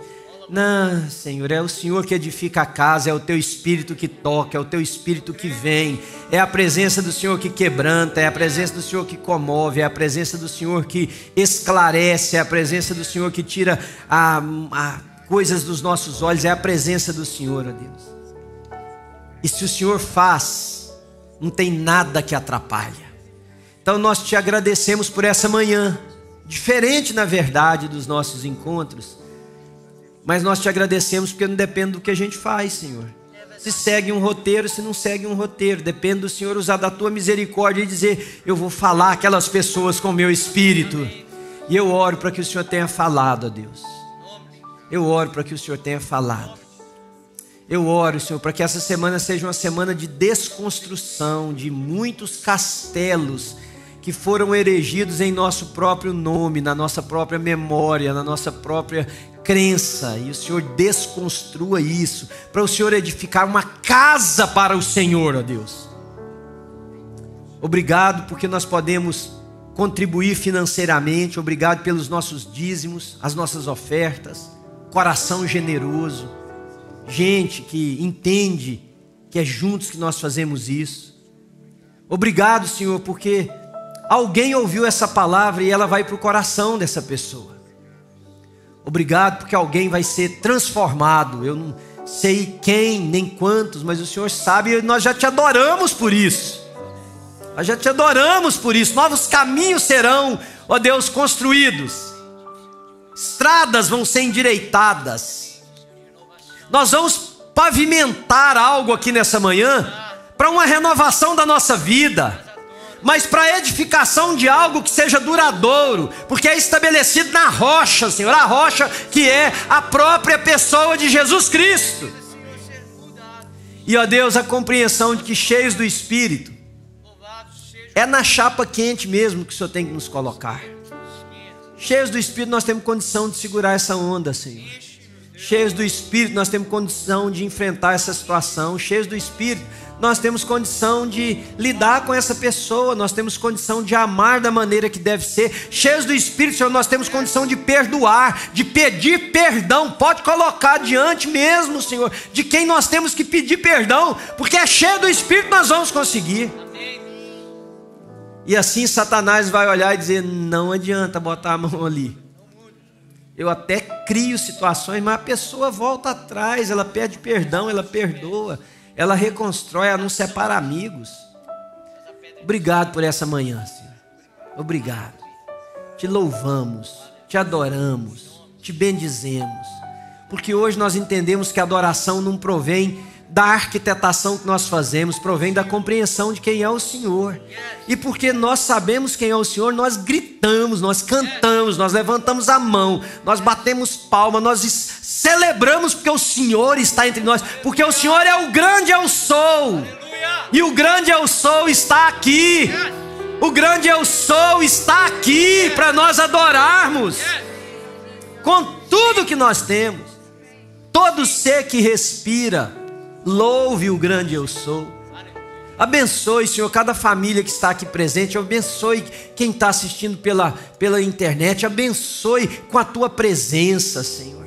Não, Senhor, é o Senhor que edifica a casa, é o teu espírito que toca, é o teu espírito que vem, é a presença do Senhor que quebranta, é a presença do Senhor que comove, é a presença do Senhor que esclarece, é a presença do Senhor que tira a, a coisas dos nossos olhos, é a presença do Senhor, ó Deus. E se o Senhor faz, não tem nada que atrapalha. Então nós te agradecemos por essa manhã, diferente na verdade dos nossos encontros, mas nós te agradecemos porque não depende do que a gente faz, Senhor. Se segue um roteiro, se não segue um roteiro, depende do Senhor usar da tua misericórdia e dizer: Eu vou falar aquelas pessoas com o meu espírito. E eu oro para que o Senhor tenha falado, ó Deus. Eu oro para que o Senhor tenha falado. Eu oro, Senhor, para que essa semana seja uma semana de desconstrução de muitos castelos que foram erigidos em nosso próprio nome, na nossa própria memória, na nossa própria crença. E o Senhor desconstrua isso, para o Senhor edificar uma casa para o Senhor, ó Deus. Obrigado porque nós podemos contribuir financeiramente, obrigado pelos nossos dízimos, as nossas ofertas, coração generoso gente que entende que é juntos que nós fazemos isso. Obrigado, Senhor, porque alguém ouviu essa palavra e ela vai para o coração dessa pessoa. Obrigado, porque alguém vai ser transformado. Eu não sei quem, nem quantos, mas o Senhor sabe e nós já te adoramos por isso. Nós já te adoramos por isso. Novos caminhos serão, ó Deus, construídos. Estradas vão ser endireitadas nós vamos pavimentar algo aqui nessa manhã para uma renovação da nossa vida, mas para edificação de algo que seja duradouro, porque é estabelecido na rocha, Senhor, a rocha que é a própria pessoa de Jesus Cristo. E ó Deus, a compreensão de que cheios do Espírito é na chapa quente mesmo que o Senhor tem que nos colocar. Cheios do Espírito, nós temos condição de segurar essa onda, Senhor. Cheios do Espírito, nós temos condição de enfrentar essa situação. Cheios do Espírito, nós temos condição de lidar com essa pessoa. Nós temos condição de amar da maneira que deve ser. Cheios do Espírito, Senhor, nós temos condição de perdoar, de pedir perdão. Pode colocar diante mesmo, Senhor, de quem nós temos que pedir perdão, porque é cheio do Espírito nós vamos conseguir. E assim Satanás vai olhar e dizer: não adianta botar a mão ali. Eu até crio situações, mas a pessoa volta atrás, ela pede perdão, ela perdoa, ela reconstrói, ela não separa amigos. Obrigado por essa manhã, Senhor. Obrigado. Te louvamos, te adoramos, te bendizemos, porque hoje nós entendemos que a adoração não provém da arquitetação que nós fazemos, provém da compreensão de quem é o Senhor. E porque nós sabemos quem é o Senhor, nós gritamos, nós cantamos, nós levantamos a mão, nós batemos palma, nós celebramos porque o Senhor está entre nós, porque o Senhor é o grande eu sou. E o grande eu sou está aqui. O grande eu sou está aqui para nós adorarmos. Com tudo que nós temos, todo ser que respira, Louve o grande eu sou. Abençoe, Senhor, cada família que está aqui presente. Abençoe quem está assistindo pela, pela internet. Abençoe com a tua presença, Senhor.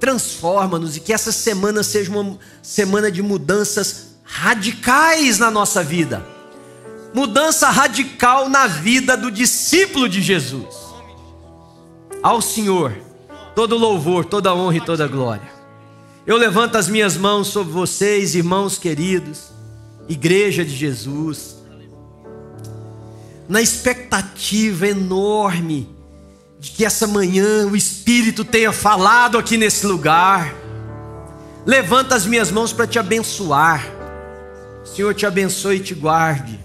Transforma-nos e que essa semana seja uma semana de mudanças radicais na nossa vida. Mudança radical na vida do discípulo de Jesus. Ao Senhor, todo louvor, toda honra e toda glória. Eu levanto as minhas mãos sobre vocês, irmãos queridos, Igreja de Jesus, na expectativa enorme de que essa manhã o Espírito tenha falado aqui nesse lugar. Levanta as minhas mãos para te abençoar. O Senhor te abençoe e te guarde.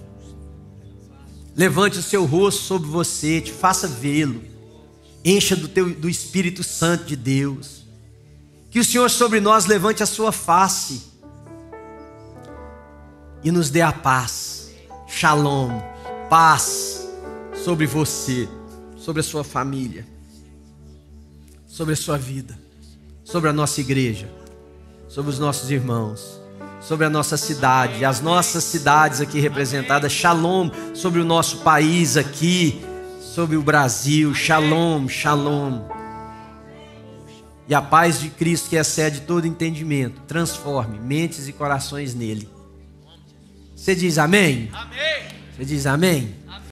Levante o seu rosto sobre você, te faça vê-lo. Encha do, teu, do Espírito Santo de Deus que o Senhor sobre nós levante a sua face e nos dê a paz. Shalom, paz sobre você, sobre a sua família, sobre a sua vida, sobre a nossa igreja, sobre os nossos irmãos, sobre a nossa cidade, as nossas cidades aqui representadas. Shalom sobre o nosso país aqui, sobre o Brasil. Shalom, shalom. E a paz de Cristo, que excede todo entendimento, transforme mentes e corações nele. Você diz amém? Amém. Você diz amém?